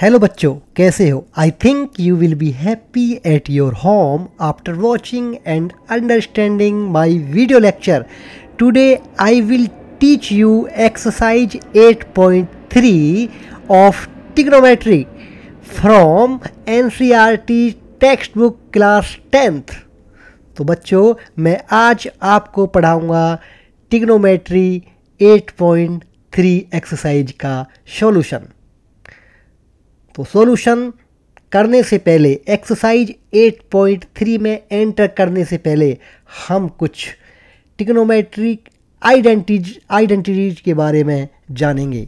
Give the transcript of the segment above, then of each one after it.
Hello बच्चों कैसे हो I think you will be happy at your home after watching and understanding my video lecture today I will teach you exercise 8.3 of trigonometry from N C R T text book class tenth तो बच्चों मैं आज आपको पढ़ाऊँगा trigonometry 8.3 exercise का solution तो solution करने से पहले एक्सरसाइज 8.3 में एंटर करने से पहले हम कुछ टिक्नोमेट्रिक आइडेंटिज आइडेंटिटीज के बारे में जानेंगे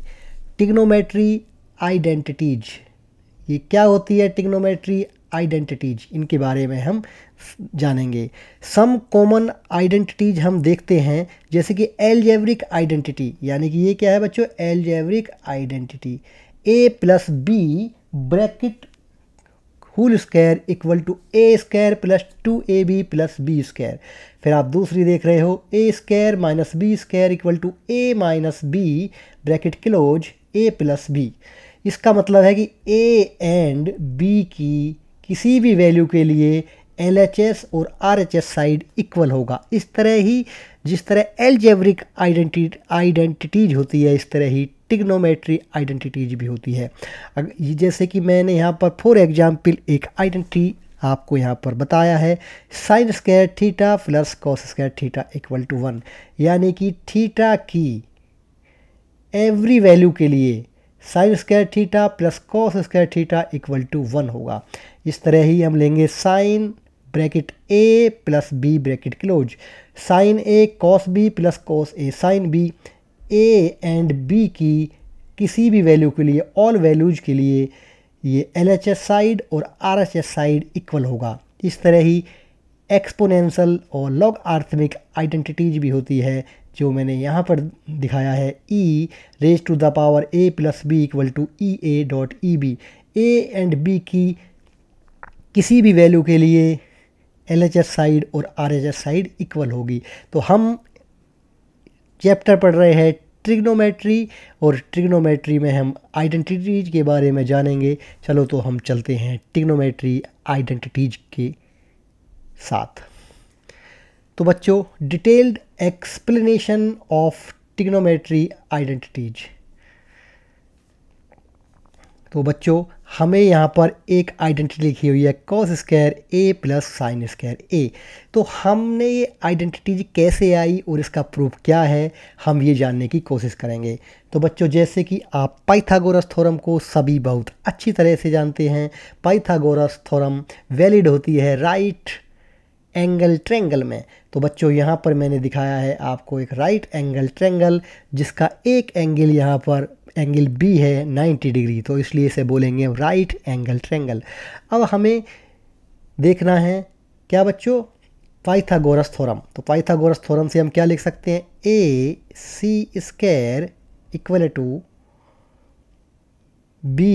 टिक्नोमेट्री आइडेंटिटीज ये क्या होती है टिक्नोमेट्री आइडेंटिटीज इनके बारे में हम जानेंगे सम कॉमन आइडेंटिटीज हम देखते हैं जैसे कि एलजेवरिक आइडेंटिटी यानी कि ये क्या है बच्चों algebraic identity A plus B bracket whole square equal to A square plus two A B plus B square फिर आप दूसरी देख रहे हो A square minus B square equal to A minus B bracket close A plus B इसका मतलब है कि ए एंड बी की किसी भी वैल्यू के लिए एल एच एस और R H S side equal होगा इस तरह ही जिस तरह एल आइडेंटिटी आइडेंटिटीज होती है इस तरह ही टिग्नोमेट्री आइडेंटिटीज भी होती है अगर जैसे कि मैंने यहाँ पर फॉर एग्जाम्पल एक आइडेंटिटी आपको यहाँ पर बताया है sine square theta plus cos square theta equal to one यानी कि थीटा की एवरी वैल्यू के लिए sine square theta plus cos square theta equal to one होगा इस तरह ही हम लेंगे sine bracket A plus B bracket close sine A cos B plus cos A sine B A and B की किसी भी वैल्यू के लिए ऑल वैल्यूज़ के लिए ये एल एच एस साइड और R H S side equal होगा इस तरह ही एक्सपोनेंशियल और लॉग आर्थमिक आइडेंटिटीज भी होती है जो मैंने यहाँ पर दिखाया है E raise to the power A plus B equal to E A dot E B A and B की किसी भी वैल्यू के लिए एल एच एस साइड और R H S side equal होगी तो हम चैप्टर पढ़ रहे हैं ट्रिग्नोमेट्री और ट्रिग्नोमेट्री में हम आइडेंटिटीज के बारे में जानेंगे चलो तो हम चलते हैं ट्रिग्नोमेट्री आइडेंटिटीज के साथ तो बच्चों detailed explanation of trigonometry identities तो बच्चों हमें यहाँ पर एक आइडेंटिटी लिखी हुई है cos square A plus sine square A तो हमने ये आइडेंटिटी कैसे आई और इसका प्रूफ क्या है हम ये जानने की कोशिश करेंगे तो बच्चों जैसे कि आप पाइथागोरस थ्योरम को सभी बहुत अच्छी तरह से जानते हैं पाइथागोरस थ्योरम वैलिड होती है राइट एंगल ट्रेंगल में तो बच्चों यहाँ पर मैंने दिखाया है आपको एक राइट एंगल ट्रेंगल जिसका एक एंगल यहाँ पर एंगल बी है 90 डिग्री तो इसलिए इसे बोलेंगे राइट एंगल ट्रेंगल अब हमें देखना है क्या बच्चों पाइथागोरस थोरम तो पाइथागोरस थोरम से हम क्या लिख सकते हैं A C square equal to B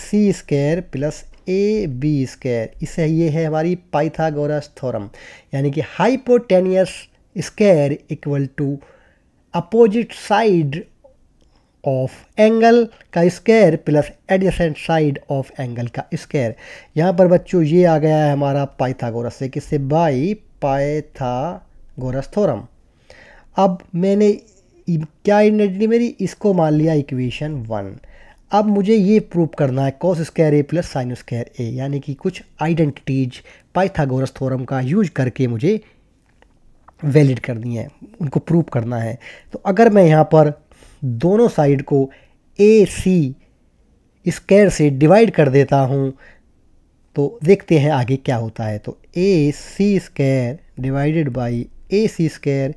C square plus A B square इसे ये है हमारी पाइथागोरस थोरम यानी कि hypotenuse square equal to opposite side of angle का square plus adjacent side of angle का स्केयर यहाँ पर बच्चों ये आ गया है हमारा पाइथागोरस से किससे बाई पाइथागोरस थोरम अब मैंने क्या आइडेंटिटी मेरी इसको मान लिया इक्वेशन वन अब मुझे ये प्रूव करना है cos square A plus sine square A यानी कि कुछ आइडेंटिटीज पाइथागोरस थ्योरम का यूज करके मुझे वैलिड करनी है उनको प्रूव करना है तो अगर मैं यहाँ पर दोनों साइड को ए सी स्क्वायर से डिवाइड कर देता हूँ तो देखते हैं आगे क्या होता है तो A C square divided by A C square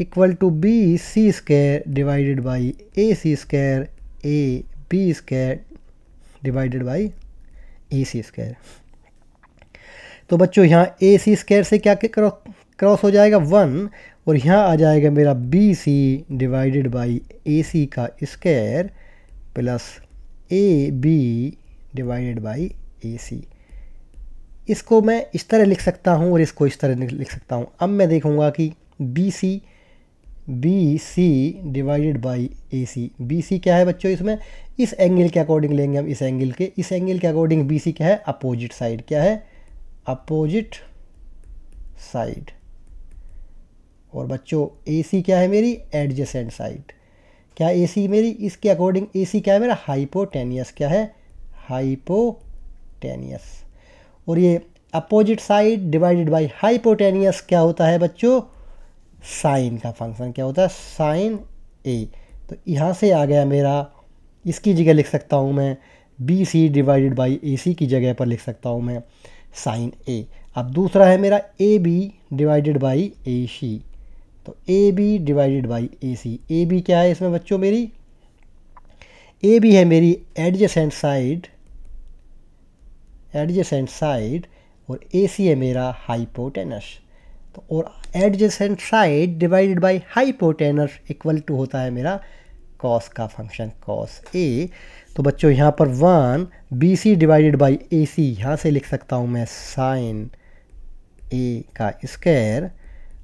equal to B C square divided by A C square A B square divided by A C square तो बच्चों यहाँ ए सी स्क्वायर से क्या क्रॉस हो जाएगा वन और यहाँ आ जाएगा मेरा B C divided by A C का square plus A B divided by A C इसको मैं इस तरह लिख सकता हूँ और इसको इस तरह लिख सकता हूँ अब मैं देखूँगा कि B C B C divided by A C B C क्या है बच्चों इसमें इस एंगल के अकॉर्डिंग लेंगे हम इस एंगल के इस एंगल के अकॉर्डिंग बी सी क्या है अपोजिट साइड क्या है अपोजिट साइड और बच्चों ए सी क्या है मेरी एडजेसेंट साइड क्या ए सी मेरी इसके अकॉर्डिंग ए सी क्या है मेरा हाइपोटेनियस क्या है हाइपोटेनियस और ये opposite side divided by hypotenuse क्या होता है बच्चों साइन का फंक्शन क्या होता है साइन ए तो यहाँ से आ गया मेरा इसकी जगह लिख सकता हूँ मैं B C divided by A C की जगह पर लिख सकता हूँ मैं साइन ए अब दूसरा है मेरा A B divided by A C तो A B divided by A C A B क्या है इसमें बच्चों मेरी ए बी है मेरी एडजेसेंट साइड एडजेसेंट साइड और ए सी है मेरा हाइपोटेनस तो और adjacent side divided by hypotenuse equal to होता है मेरा कॉस का फंक्शन कॉस ए तो बच्चों यहाँ पर one B C divided by A C यहाँ से लिख सकता हूँ मैं साइन ए का स्क्वायर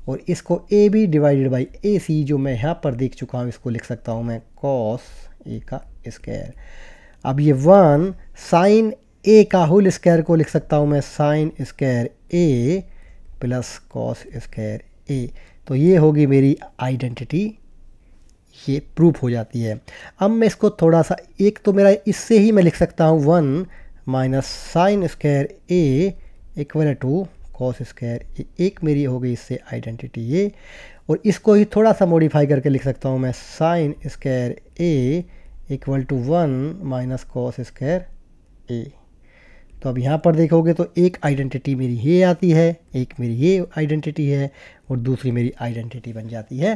और इसको A B divided by A C जो मैं यहाँ पर देख चुका हूँ इसको लिख सकता हूँ मैं कॉस ए का स्क्वायर अब ये वन साइन ए का होल स्क्वायर को लिख सकता हूँ मैं sine square A plus cos square A तो ये होगी मेरी आइडेंटिटी ये प्रूफ हो जाती है अब मैं इसको थोड़ा सा एक तो मेरा इससे ही मैं लिख सकता हूँ one minus sine square A equal to cos square ये एक मेरी हो गई इससे आइडेंटिटी ये और इसको ही थोड़ा सा मॉडिफाई करके लिख सकता हूँ मैं sine square A equal to one minus cos square A तो अब यहाँ पर देखोगे तो एक आइडेंटिटी मेरी ये आती है एक मेरी ये आइडेंटिटी है और दूसरी मेरी आइडेंटिटी बन जाती है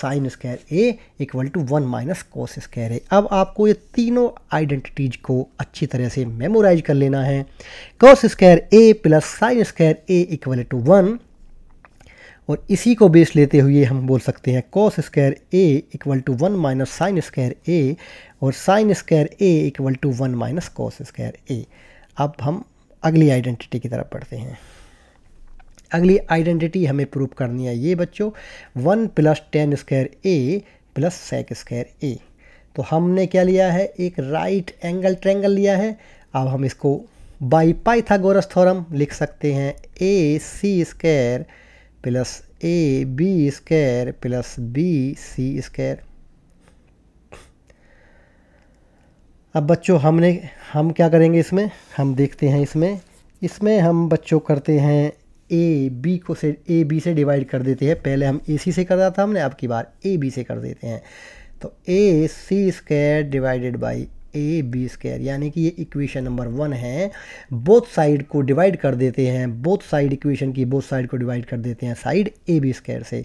sine square A equal to one minus cos square A अब आपको ये तीनों आइडेंटिटीज को अच्छी तरह से मेमोराइज कर लेना है cos square A plus sine square A equal to one और इसी को बेस लेते हुए हम बोल सकते हैं cos square A equal to one minus sine square A और sine square A equal to one minus cos square A अब हम अगली आइडेंटिटी की तरफ पढ़ते हैं अगली आइडेंटिटी हमें प्रूव करनी है ये बच्चों one plus tan square A plus sec square A तो हमने क्या लिया है एक राइट एंगल ट्रेंगल लिया है अब हम इसको बाई पाइथागोरस थ्योरम लिख सकते हैं A C square plus A B square plus B C square अब बच्चों हमने हम क्या करेंगे इसमें हम देखते हैं इसमें इसमें हम बच्चों करते हैं ए बी को से ए बी से डिवाइड कर देते हैं पहले हम ए सी से कर रहा था हमने अब की बार ए बी से कर देते हैं तो A C square divided by A B square यानी कि ये इक्वेशन नंबर वन है बोथ साइड को डिवाइड कर देते हैं बोथ साइड इक्वेशन की बोथ साइड को डिवाइड कर देते हैं साइड ए बी स्क्वायर से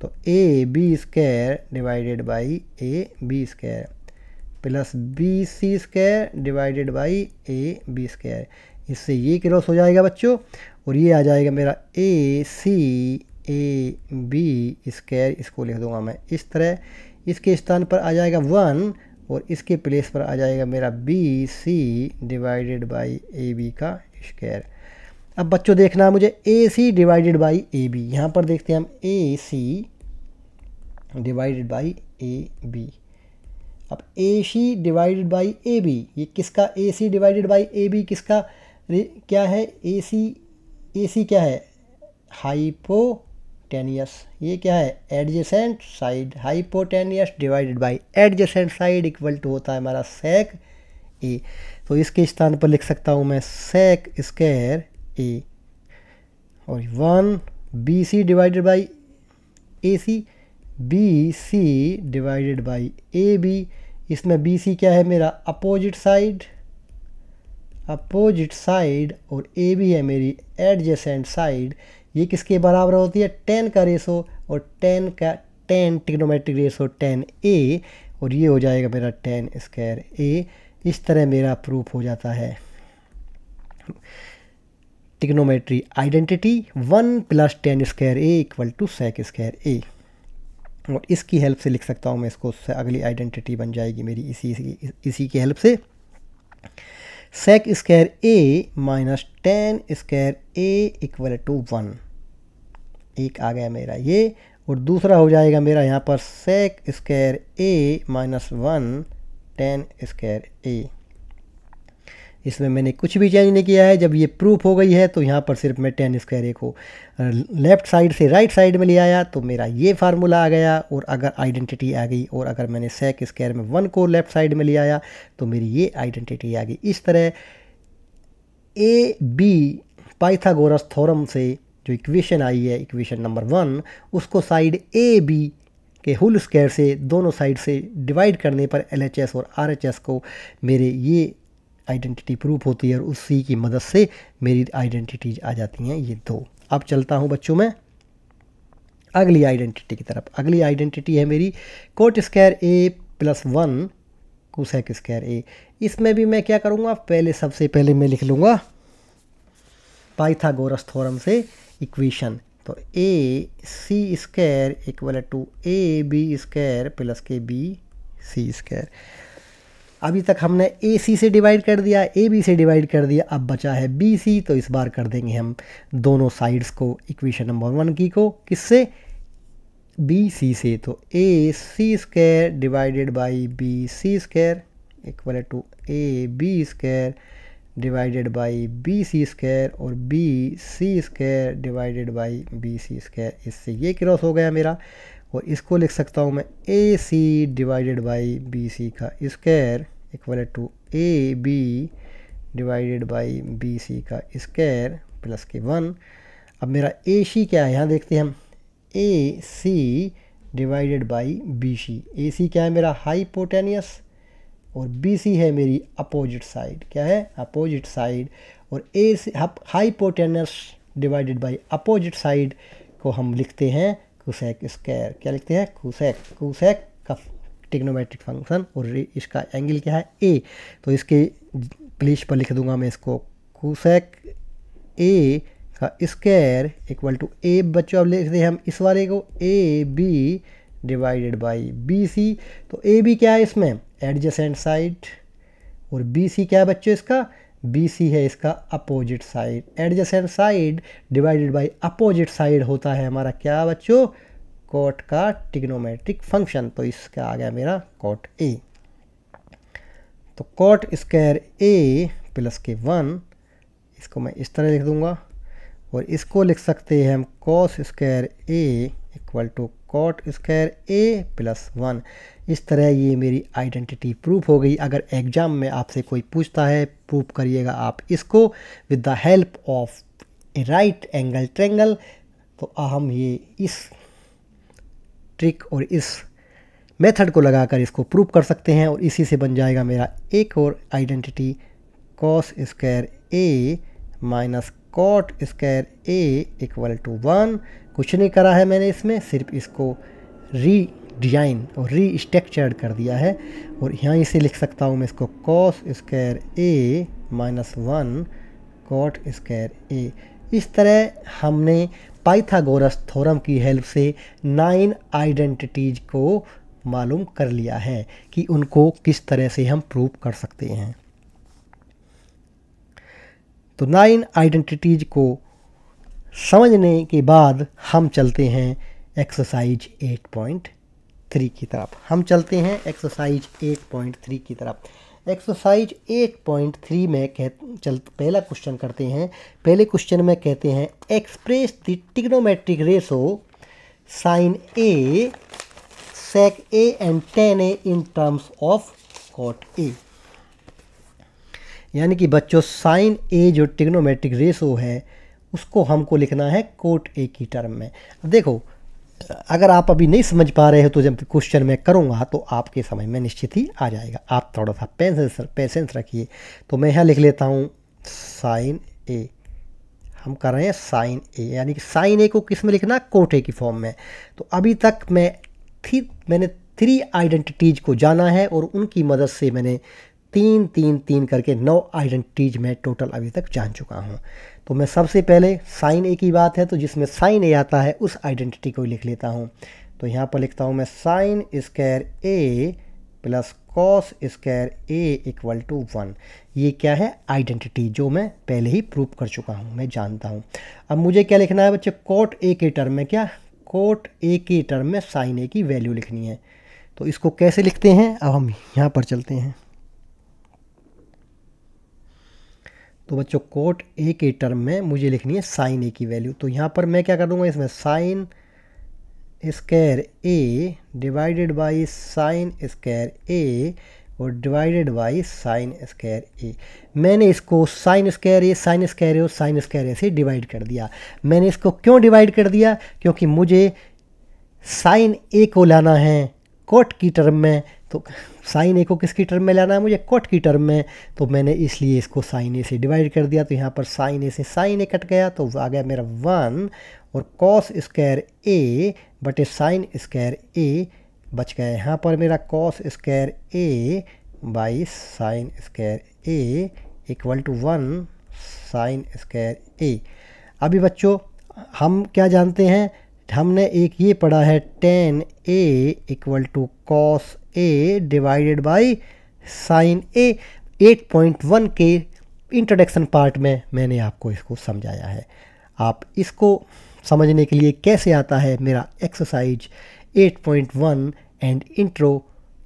तो A B square divided by A B square plus B C square divided by A B square इससे ये क्रॉस हो जाएगा बच्चों और ये आ जाएगा मेरा ए सी ए बी स्क्वायर इसको लिख दूंगा मैं इस तरह इसके स्थान पर आ जाएगा वन और इसके प्लेस पर आ जाएगा मेरा B C divided by A B का स्क्वायर अब बच्चों देखना मुझे A C divided by A B यहाँ पर देखते हैं हम A C divided by A B अब A C divided by A B ये किसका A C divided by A B किसका क्या है ए सी ए सी क्या है हाइपोटेनियस ये क्या है adjacent side hypotenuse divided by adjacent side equal to होता है हमारा सेक ए तो इसके स्थान पर लिख सकता हूँ मैं सेक स्क्र ए और one B C divided by A C B C divided by A B इसमें बी सी क्या है मेरा अपोजिट साइड अपोजिट साइड और ए बी है मेरी एडजेसेंट साइड ये किसके बराबर होती है टेन का रेसो और टेन का tan trigonometric ratio tan A और ये हो जाएगा मेरा टेन स्क्वायर ए इस तरह मेरा प्रूफ हो जाता है trigonometry identity one plus tan square A equal to sec square A और इसकी हेल्प से लिख सकता हूँ मैं इसको उससे अगली आइडेंटिटी बन जाएगी मेरी इसी इसी, इसी की हेल्प से sec square A minus tan square A equal to one एक आ गया मेरा ये और दूसरा हो जाएगा मेरा यहाँ पर sec square A minus one tan square A इसमें मैंने कुछ भी चेंज नहीं किया है जब ये प्रूफ हो गई है तो यहाँ पर सिर्फ मैं टेन स्क्वायर ए को लेफ़्ट साइड से राइट साइड में ले आया तो मेरा ये फार्मूला आ गया और अगर आइडेंटिटी आ गई और अगर मैंने सेक स्क्वायर में वन को लेफ़्ट साइड में ले आया तो मेरी ये आइडेंटिटी आ गई इस तरह ए बी पाइथागोरस थोरम से जो इक्वेशन आई है इक्वेशन नंबर वन उसको साइड ए बी के होल स्क्वायर से दोनों साइड से डिवाइड करने पर एल और आर को मेरे ये आइडेंटिटी प्रूफ होती है और उस सी की मदद से मेरी आइडेंटिटीज आ जाती हैं ये दो अब चलता हूँ बच्चों मैं अगली आइडेंटिटी की तरफ अगली आइडेंटिटी है मेरी cot square A plus one cosec square A इसमें भी मैं क्या करूँगा पहले सबसे पहले मैं लिख लूँगा पाइथागोरस थोरम से इक्वेशन तो A C square equal to A B square plus के बी सी स्क्वायर अभी तक हमने ए सी से डिवाइड कर दिया ए बी से डिवाइड कर दिया अब बचा है बी सी तो इस बार कर देंगे हम दोनों साइड्स को इक्वेशन नंबर वन की को किससे बी सी से तो A C square divided by B C square equal to A B square divided by B C square और B C square divided by B C square इससे ये cross हो गया मेरा और इसको लिख सकता हूँ मैं A C divided by B C का square equal to A B divided by B C का स्क्वायर प्लस के वन अब मेरा ए सी क्या है यहाँ देखते हैं हम A C divided by B C A C क्या है मेरा हाइपोटेनियस और बी सी है मेरी अपोजिट साइड क्या है अपोजिट साइड और A C hypotenuse divided by opposite side को हम लिखते हैं कुसैक स्क्वायर क्या लिखते हैं कुसैक कुसैक टिग्नोमेट्रिक फंक्शन और इसका एंगल क्या है ए तो इसके प्लेस पर लिख दूंगा मैं इसको कुसेक ए का स्क्वायर इक्वल टू ए बच्चों अब लिखते हैं हम इस वाले को A B divided by B C तो ए बी क्या है इसमें एडजेसेंट साइड और बी सी क्या है बच्चों इसका बी सी है इसका opposite side adjacent side divided by opposite side होता है हमारा क्या बच्चों कोट का टिग्नोमेट्रिक फंक्शन तो इसका आ गया मेरा कोट ए तो कोट स्क्वायर ए प्लस के वन इसको मैं इस तरह लिख दूंगा और इसको लिख सकते हैं हम cos square A equal to cot square A plus one इस तरह ये मेरी आइडेंटिटी प्रूफ हो गई अगर एग्ज़ाम में आपसे कोई पूछता है प्रूफ करिएगा आप इसको with the help of a right angle triangle तो हम ये इस ट्रिक और इस मेथड को लगाकर इसको प्रूव कर सकते हैं और इसी से बन जाएगा मेरा एक और identity cos square A minus cot square A equal to one कुछ नहीं करा है मैंने इसमें सिर्फ इसको री डिजाइन और री स्ट्रक्चर्ड कर दिया है और यहाँ इसे लिख सकता हूँ मैं इसको cos square A minus one cot square A इस तरह हमने पाइथागोरस थ्योरम की हेल्प से नाइन आइडेंटिटीज़ को मालूम कर लिया है कि उनको किस तरह से हम प्रूव कर सकते हैं तो नाइन आइडेंटिटीज़ को समझने के बाद हम चलते हैं एक्सरसाइज 8.3 की तरफ हम चलते हैं एक्सरसाइज 8.3 की तरफ एक्सरसाइज 8.3 में कह चल पहला क्वेश्चन करते हैं पहले क्वेश्चन में कहते हैं express the trigonometric ratio sine A sec A and tan A in terms of cot A यानी कि बच्चों साइन ए जो टिग्नोमेट्रिक रेशो है उसको हमको लिखना है कोट ए की टर्म में देखो अगर आप अभी नहीं समझ पा रहे हो तो जब क्वेश्चन मैं करूँगा तो आपके समझ में निश्चित ही आ जाएगा आप थोड़ा सा पेंसेंस पेशेंस रखिए तो मैं यहाँ लिख लेता हूँ साइन ए हम कर रहे हैं साइन ए यानी कि साइन ए को किस में लिखना कोटे की फॉर्म में तो अभी तक मैं थी मैंने थ्री आइडेंटिटीज़ को जाना है और उनकी मदद से मैंने तीन तीन तीन करके नौ आइडेंटिटीज मैं टोटल अभी तक जान चुका हूँ तो मैं सबसे पहले साइन ए की बात है तो जिसमें साइन ए आता है उस आइडेंटिटी को लिख लेता हूँ तो यहाँ पर लिखता हूँ मैं sine square A plus cos square A equal to one ये क्या है आइडेंटिटी जो मैं पहले ही प्रूव कर चुका हूँ मैं जानता हूँ अब मुझे क्या लिखना है बच्चे कोट ए के टर्म में क्या कोट ए के टर्म में साइन ए की वैल्यू लिखनी है तो इसको कैसे लिखते हैं अब हम यहाँ पर चलते हैं तो बच्चों कोट ए के टर्म में मुझे लिखनी है साइन ए की वैल्यू तो यहाँ पर मैं क्या कर दूँगा इसमें sine square A divided by sine square A और divided by sine square A मैंने इसको sine square A sine square A और साइन स्क्र ए से डिवाइड कर दिया मैंने इसको क्यों डिवाइड कर दिया क्योंकि मुझे साइन ए को लाना है कोट की टर्म में तो साइन ए को किसकी टर्म में लाना है मुझे कोट की टर्म में तो मैंने इसलिए इसको साइन ए से डिवाइड कर दिया तो यहाँ पर साइन ए से साइन ए कट गया तो आ गया मेरा वन और कॉस स्क्वायर ए बटे साइन स्क्वायर ए बच गया यहाँ पर मेरा cos square A by sine square A equal to one sine square A अभी बच्चों हम क्या जानते हैं हमने एक ये पढ़ा है tan A equal to cos A divided by sine A eight point one के इंट्रोडक्शन पार्ट में मैंने आपको इसको समझाया है आप इसको समझने के लिए कैसे आता है मेरा एक्सरसाइज 8.1 एंड इंट्रो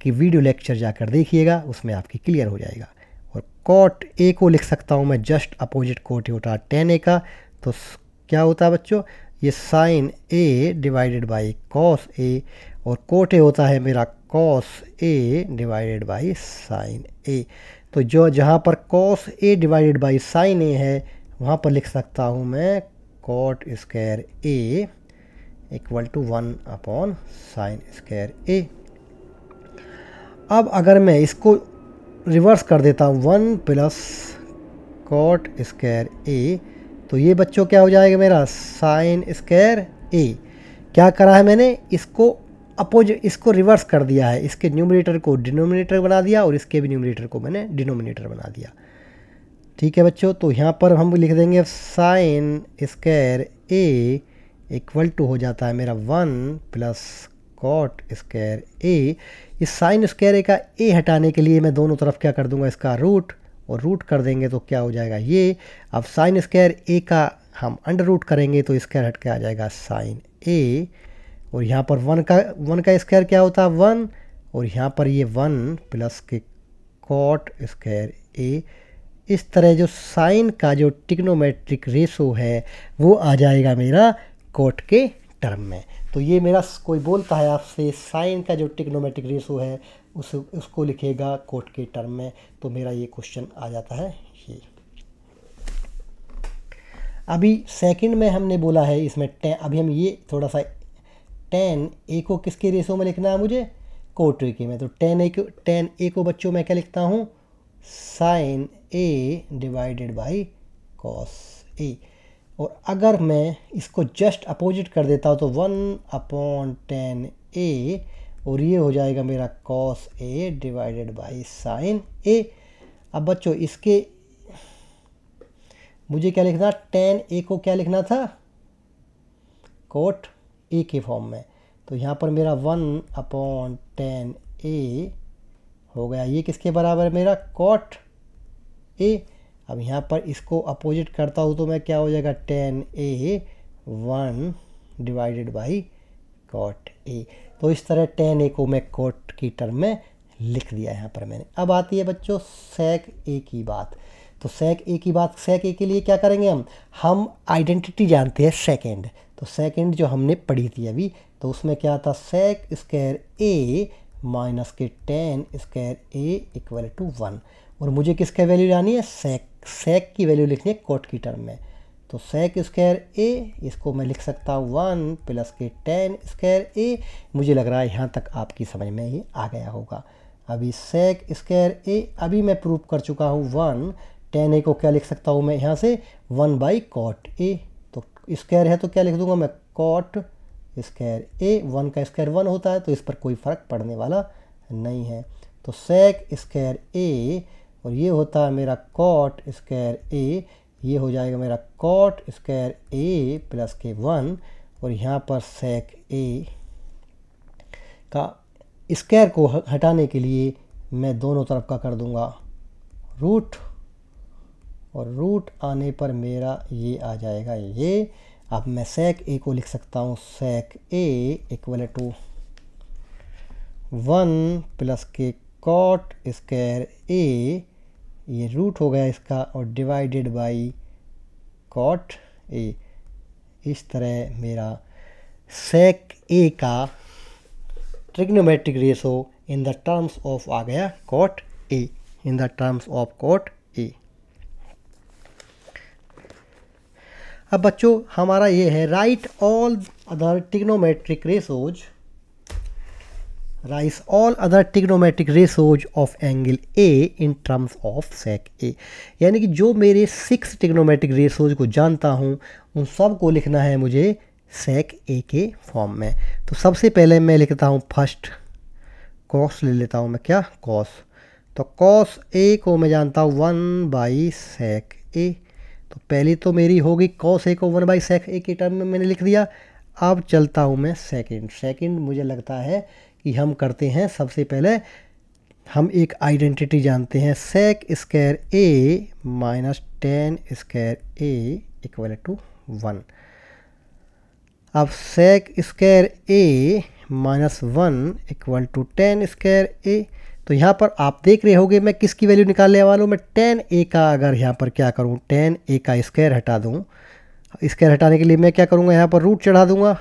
की वीडियो लेक्चर जाकर देखिएगा उसमें आपकी क्लियर हो जाएगा और कॉट ए को लिख सकता हूँ मैं जस्ट अपोजिट कोट होता टेन ए का तो क्या होता है बच्चों ये sine A divided by cos A और कोटे होता है मेरा cos A divided by sine A तो जो जहाँ पर cos A divided by sine A है वहाँ पर लिख सकता हूँ मैं cot square A equal to one upon sine square A अब अगर मैं इसको रिवर्स कर देता हूँ one plus cot square A तो ये बच्चों क्या हो जाएगा मेरा साइन स्क्र ए क्या करा है मैंने इसको अपोज इसको रिवर्स कर दिया है इसके न्यूमिनेटर को डिनोमिनेटर बना दिया और इसके भी न्यूमिनेटर को मैंने डिनोमिनेटर बना दिया ठीक है बच्चों तो यहाँ पर हम लिख देंगे sine square A equal to हो जाता है मेरा one plus cot square A इस साइन स्क्र ए का ए हटाने के लिए मैं दोनों तरफ क्या कर दूंगा इसका रूट और रूट कर देंगे तो क्या हो जाएगा ये अब साइन स्क्वायर ए का हम अंडर रूट करेंगे तो स्क्वायर हट के आ जाएगा साइन ए और यहाँ पर वन का वन का स्क्वायर क्या होता है वन और यहाँ पर ये वन प्लस के कॉट स्क्वायर ए इस तरह जो साइन का जो टिक्नोमेट्रिक रेशो है वो आ जाएगा मेरा कोट के टर्म में तो ये मेरा कोई बोलता है आपसे साइन का जो टिक्नोमेट्रिक रेशो है उस उसको लिखेगा कोर्ट के टर्म में तो मेरा ये क्वेश्चन आ जाता है ये अभी सेकंड में हमने बोला है इसमें टेन अभी हम ये थोड़ा सा टेन ए को किसके रेशो में लिखना है मुझे कोट के में तो टेन ए को टेन ए को बच्चों मैं क्या लिखता हूँ sine A divided by cos A और अगर मैं इसको जस्ट अपोजिट कर देता हूँ तो वन अपॉन टेन ए और ये हो जाएगा मेरा cos A divided by sine A अब बच्चों इसके मुझे क्या लिखना टेन ए को क्या लिखना था कोट ए के फॉर्म में तो यहाँ पर मेरा वन अपॉन टेन ए हो गया ये किसके बराबर है मेरा कॉट ए अब यहाँ पर इसको अपोजिट करता हूँ तो मैं क्या हो जाएगा tan A one divided by cot A तो इस तरह टेन ए को मैं कोट की टर्म में लिख दिया यहाँ पर मैंने अब आती है बच्चों सेक ए की बात तो सेक ए की बात सेक ए के लिए क्या करेंगे हम हम आइडेंटिटी जानते हैं सेकेंड तो सेकेंड जो हमने पढ़ी थी अभी तो उसमें क्या था सेक स्क्र ए माइनस के tan square A equal to one और मुझे किसके वैल्यू लानी है सेक सेक की वैल्यू लिखनी है कोट की टर्म में तो सेक स्क्र ए इसको मैं लिख सकता हूँ वन प्लस के टेन स्क्र ए मुझे लग रहा है यहाँ तक आपकी समझ में ये आ गया होगा अभी सेक स्क्र ए अभी मैं प्रूव कर चुका हूँ वन टेन ए को क्या लिख सकता हूँ मैं यहाँ से वन बाई कॉट ए तो स्क्र है तो क्या लिख दूंगा मैं कॉट स्क्र ए वन का स्क्वायर वन होता है तो इस पर कोई फ़र्क पड़ने वाला नहीं है तो सेक स्क्र ए और ये होता है मेरा कॉट स्क्र ए ये हो जाएगा मेरा कॉट स्क्वायर ए प्लस के वन और यहाँ पर सेक ए का स्क्वायर को हटाने के लिए मैं दोनों तरफ का कर दूंगा रूट और रूट आने पर मेरा ये आ जाएगा ये अब मैं सेक ए को लिख सकता हूँ sec A equal to one plus के कॉट स्क्वायर ए ये रूट हो गया इसका और डिवाइडेड बाई कॉट ए इस तरह मेरा सेक ए का trigonometric ratio in the terms of आ गया cot A in the terms of cot A अब बच्चों हमारा ये है write all other trigonometric ratios write all other trigonometric ratios of angle A in terms of sec A यानी कि जो मेरे सिक्स टिग्नोमेट्रिक रेसोज को जानता हूँ उन सब को लिखना है मुझे सेक ए के फॉर्म में तो सबसे पहले मैं लिखता हूँ फर्स्ट कॉस ले लेता हूँ मैं क्या कॉस तो कॉस ए को मैं जानता हूँ वन बाई सेक ए तो पहली तो मेरी होगी कॉस ए को वन बाई सेक ए के टर्म में मैंने लिख दिया अब चलता हूँ मैं सेकेंड सेकेंड मुझे लगता है कि हम करते हैं सबसे पहले हम एक आइडेंटिटी जानते हैं sec square A minus tan square A equal to one अब sec square A minus one equal to tan square A तो यहाँ पर आप देख रहे होगे मैं किसकी वैल्यू निकालने वाला हूँ मैं टेन ए का अगर यहाँ पर क्या करूँ टेन ए का स्क्वायर हटा दूँ स्क्वायर हटाने के लिए मैं क्या करूँगा यहाँ पर रूट चढ़ा दूँगा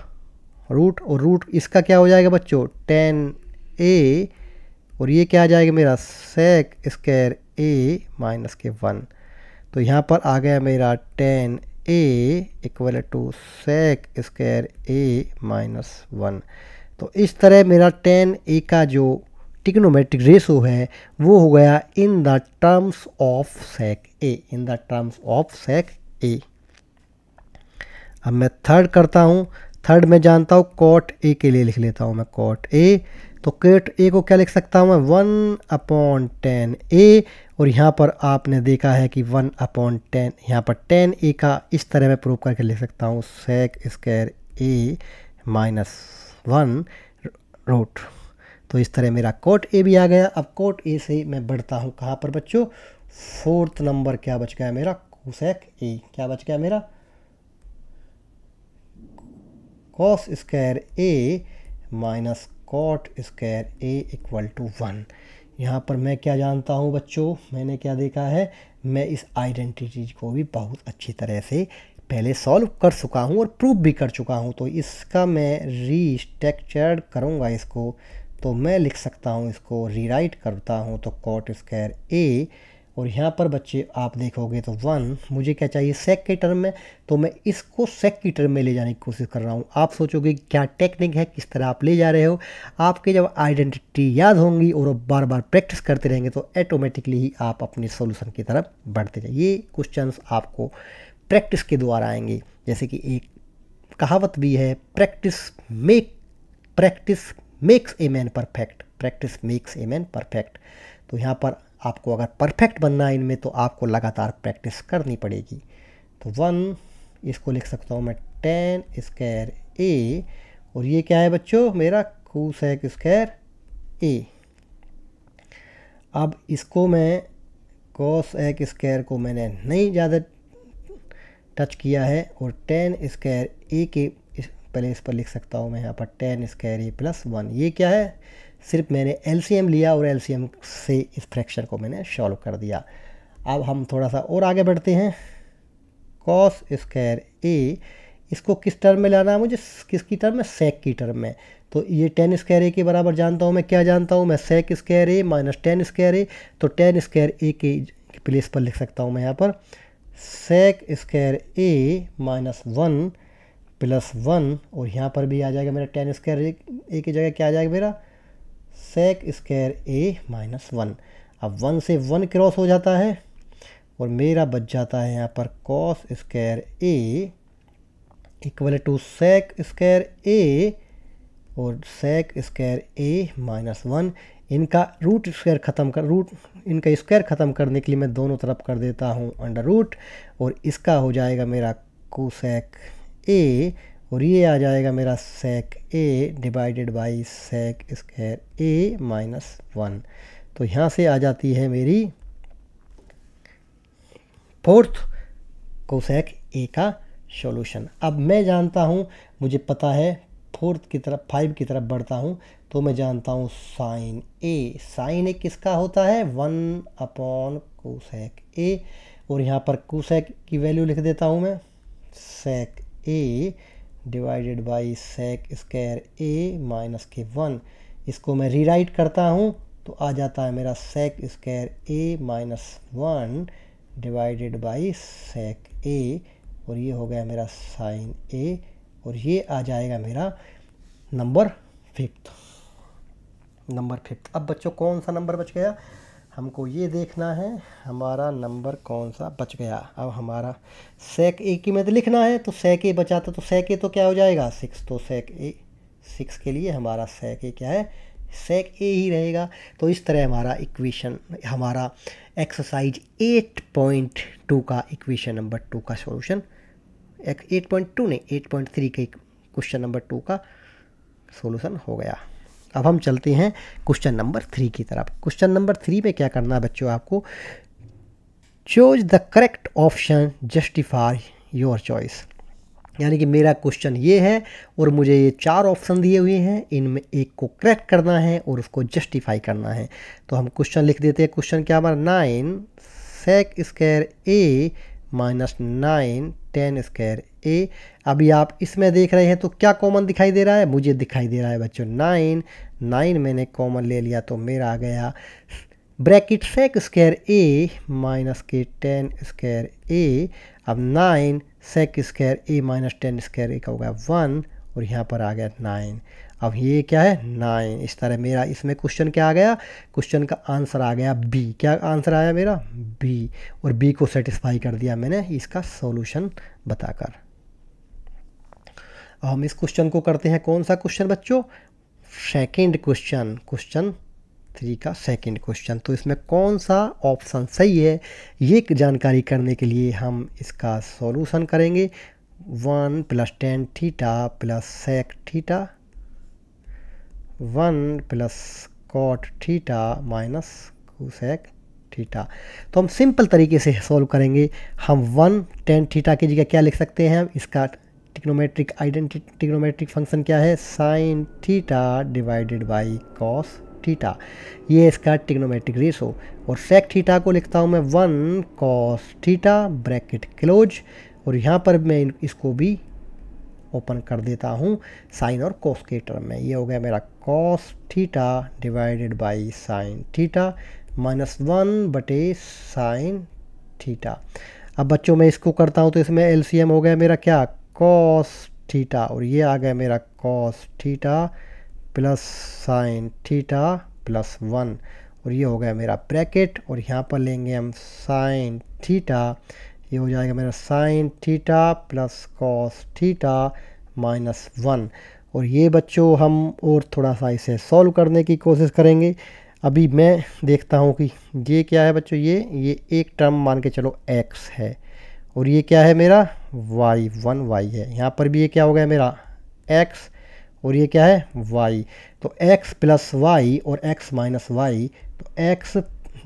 रूट और रूट इसका क्या हो जाएगा बच्चों टेन ए और ये क्या आ जाएगा मेरा सेक स्क्र ए माइनस के वन तो यहाँ पर आ गया मेरा tan A equal to sec square A minus one तो इस तरह मेरा टेन ए का जो टिक्नोमेट्रिक रेशो है वो हो गया in the terms of sec A in the terms of sec A अब मैं थर्ड करता हूँ थर्ड मैं जानता हूँ कॉट ए के लिए लिख लेता हूँ मैं कॉट ए तो केट ए को क्या लिख सकता हूँ मैं वन अपॉन टेन ए और यहाँ पर आपने देखा है कि वन अपॉन टेन यहाँ पर टेन ए का इस तरह मैं प्रूव करके लिख सकता हूँ sec square A minus one root तो इस तरह मेरा कोट ए भी आ गया अब कोट ए से मैं बढ़ता हूँ कहाँ पर बच्चों फोर्थ नंबर क्या बच गया मेरा कोसेक ए क्या बच गया मेरा cos square A minus cot square A equal to one यहाँ पर मैं क्या जानता हूँ बच्चों मैंने क्या देखा है मैं इस आइडेंटिटी को भी बहुत अच्छी तरह से पहले सॉल्व कर चुका हूँ और प्रूफ भी कर चुका हूँ तो इसका मैं रीस्ट्रक्चर्ड करूँगा इसको तो मैं लिख सकता हूँ इसको रीराइट करता हूँ तो कॉट स्क्वायर ए और यहाँ पर बच्चे आप देखोगे तो वन मुझे क्या चाहिए सेक के टर्म में तो मैं इसको सेक की टर्म में ले जाने की कोशिश कर रहा हूँ आप सोचोगे क्या टेक्निक है किस तरह आप ले जा रहे हो आपके जब आइडेंटिटी याद होंगी और बार बार प्रैक्टिस करते रहेंगे तो ऐटोमेटिकली ही आप अपने सोल्यूशन की तरफ बढ़ते जाए ये क्वेश्चन आपको प्रैक्टिस के द्वारा आएंगे जैसे कि एक कहावत भी है practice make practice makes a man perfect practice makes a man perfect तो यहाँ पर आपको अगर परफेक्ट बनना है इनमें तो आपको लगातार प्रैक्टिस करनी पड़ेगी तो वन इसको लिख सकता हूँ मैं टेन स्क्र ए और ये क्या है बच्चों मेरा है स्क्र ए अब इसको मैं कॉस एक स्क्र को मैंने नहीं ज़्यादा टच किया है और टेन स्क्र ए के इस पहले इस पर लिख सकता हूँ मैं यहाँ पर tan square A plus one ये क्या है सिर्फ मैंने एल लिया और एल से इस फ्रैक्चर को मैंने सॉल्व कर दिया अब हम थोड़ा सा और आगे बढ़ते हैं कॉस स्क्वायर ए इसको किस टर्म में लाना है मुझे किसकी टर्म में सेक की टर्म में तो ये टेन स्क्वायर ए के बराबर जानता हूँ मैं क्या जानता हूँ मैं sec square A minus tan square A तो टेन स्क्वायर ए के प्लेस पर लिख सकता हूँ मैं यहाँ पर sec square A minus one plus one और यहाँ पर भी आ जाएगा मेरा टेन स्क्वायर ए की जगह क्या आ जाएगा मेरा sec square A minus one अब वन से वन क्रॉस हो जाता है और मेरा बच जाता है यहाँ पर cos square A equal to sec square A और sec square A minus one इनका रूट स्क्वायर ख़त्म कर रूट इनका स्क्वायर ख़त्म करने के लिए मैं दोनों तरफ कर देता हूँ अंडर रूट और इसका हो जाएगा मेरा कोसेक ए और ये आ जाएगा मेरा sec A divided by sec square A minus one तो यहाँ से आ जाती है मेरी फोर्थ कोसेक ए का सॉल्यूशन अब मैं जानता हूँ मुझे पता है फोर्थ की तरफ फाइव की तरफ बढ़ता हूँ तो मैं जानता हूँ साइन ए साइन ए किसका होता है वन अपॉन कोसेक ए और यहाँ पर कोसेक की वैल्यू लिख देता हूँ मैं sec A divided by sec square A minus के वन इसको मैं रीराइट करता हूँ तो आ जाता है मेरा sec square A minus one divided by sec A और ये हो गया मेरा साइन ए और ये आ जाएगा मेरा नंबर फिफ्थ नंबर फिफ्थ अब बच्चों कौन सा नंबर बच गया हमको ये देखना है हमारा नंबर कौन सा बच गया अब हमारा सेक ए की मत तो लिखना है तो सेक ए बचा था तो सेक ए तो क्या हो जाएगा सिक्स तो सेक ए सिक्स के लिए हमारा सेक ए क्या है सेक ए ही रहेगा तो इस तरह हमारा इक्वेशन हमारा एक्सरसाइज 8.2 का इक्वेशन नंबर टू का सॉल्यूशन एट पॉइंट टू नहीं एट पॉइंट थ्री के क्वेश्चन नंबर टू का सॉल्यूशन हो गया अब हम चलते हैं क्वेश्चन नंबर थ्री की तरफ क्वेश्चन नंबर थ्री में क्या करना है बच्चों आपको choose the correct option justify your choice यानी कि मेरा क्वेश्चन ये है और मुझे ये चार ऑप्शन दिए हुए हैं इनमें एक को करेक्ट करना है और उसको जस्टिफाई करना है तो हम क्वेश्चन लिख देते हैं क्वेश्चन क्या हमारा nine sec square A minus nine tan square A अभी आप इसमें देख रहे हैं तो क्या कॉमन दिखाई दे रहा है मुझे दिखाई दे रहा है बच्चों नाइन नाइन मैंने कॉमन ले लिया तो मेरा आ गया bracket sec square A minus के टेन स्क्वायर ए अब nine sec square A minus tan square A का होगा वन और यहाँ पर आ गया नाइन अब ये क्या है नाइन इस तरह मेरा इसमें क्वेश्चन क्या आ गया क्वेश्चन का आंसर आ गया बी क्या आंसर आया मेरा बी और बी को सेटिस्फाई कर दिया मैंने इसका सॉल्यूशन बताकर अब हम इस क्वेश्चन को करते हैं कौन सा क्वेश्चन बच्चों सेकेंड क्वेश्चन क्वेश्चन थ्री का सेकेंड क्वेश्चन तो इसमें कौन सा ऑप्शन सही है ये जानकारी करने के लिए हम इसका सॉल्यूशन करेंगे one plus tan theta plus sec theta one plus cot theta minus cosec theta तो हम सिंपल तरीके से सॉल्व करेंगे हम वन टेन थीटा की जगह क्या लिख सकते हैं इसका टिक्नोमेट्रिक आइडेंटिटी टिक्नोमेट्रिक फंक्शन क्या है sine theta divided by cos theta ये इसका टिक्नोमेट्रिक रेशो और सेक थीटा को लिखता हूँ मैं one cos theta bracket close और यहाँ पर मैं इसको भी ओपन कर देता हूँ साइन और कोस के टर्म में ये हो गया मेरा cos theta divided by sine theta minus one बटे साइन थीटा अब बच्चों मैं इसको करता हूँ तो इसमें एलसीएम हो गया मेरा क्या कॉस थीटा और ये आ गया मेरा cos theta plus sine theta plus one और ये हो गया मेरा ब्रैकेट और यहाँ पर लेंगे हम साइन थीटा ये हो जाएगा मेरा sine theta plus cos theta minus one और ये बच्चों हम और थोड़ा सा इसे सॉल्व करने की कोशिश करेंगे अभी मैं देखता हूँ कि ये क्या है बच्चों ये ये एक टर्म मान के चलो एक्स है और ये क्या है मेरा वाई वन वाई है यहाँ पर भी ये क्या हो गया मेरा एक्स और ये क्या है वाई तो एक्स प्लस वाई और एक्स माइनस वाई तो एक्स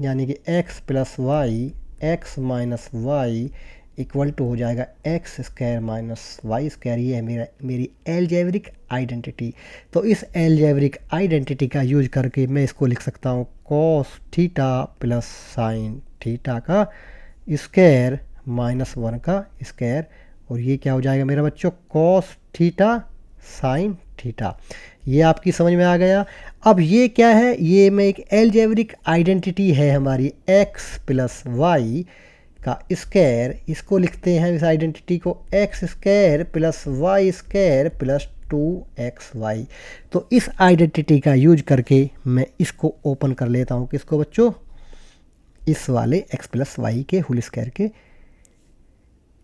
यानी कि X plus Y X minus Y equal to हो जाएगा X square minus Y square ये है मेरा मेरी एलजेवरिक आइडेंटिटी तो इस एलजेवरिक आइडेंटिटी का यूज करके मैं इसको लिख सकता हूँ cos theta plus sine theta का स्क्वायर माइनस वन का स्क्वायर और ये क्या हो जाएगा मेरा बच्चों कॉस थीटा साइन थीटा ये आपकी समझ में आ गया अब ये क्या है ये में एक एलजेवरिक आइडेंटिटी है हमारी एक्स प्लस वाई का स्क्वायर इसको लिखते हैं इस आइडेंटिटी को X square plus Y square plus two X Y तो इस आइडेंटिटी का यूज करके मैं इसको ओपन कर लेता हूँ किसको बच्चों इस वाले एक्स प्लस वाई के होल स्क्वायर के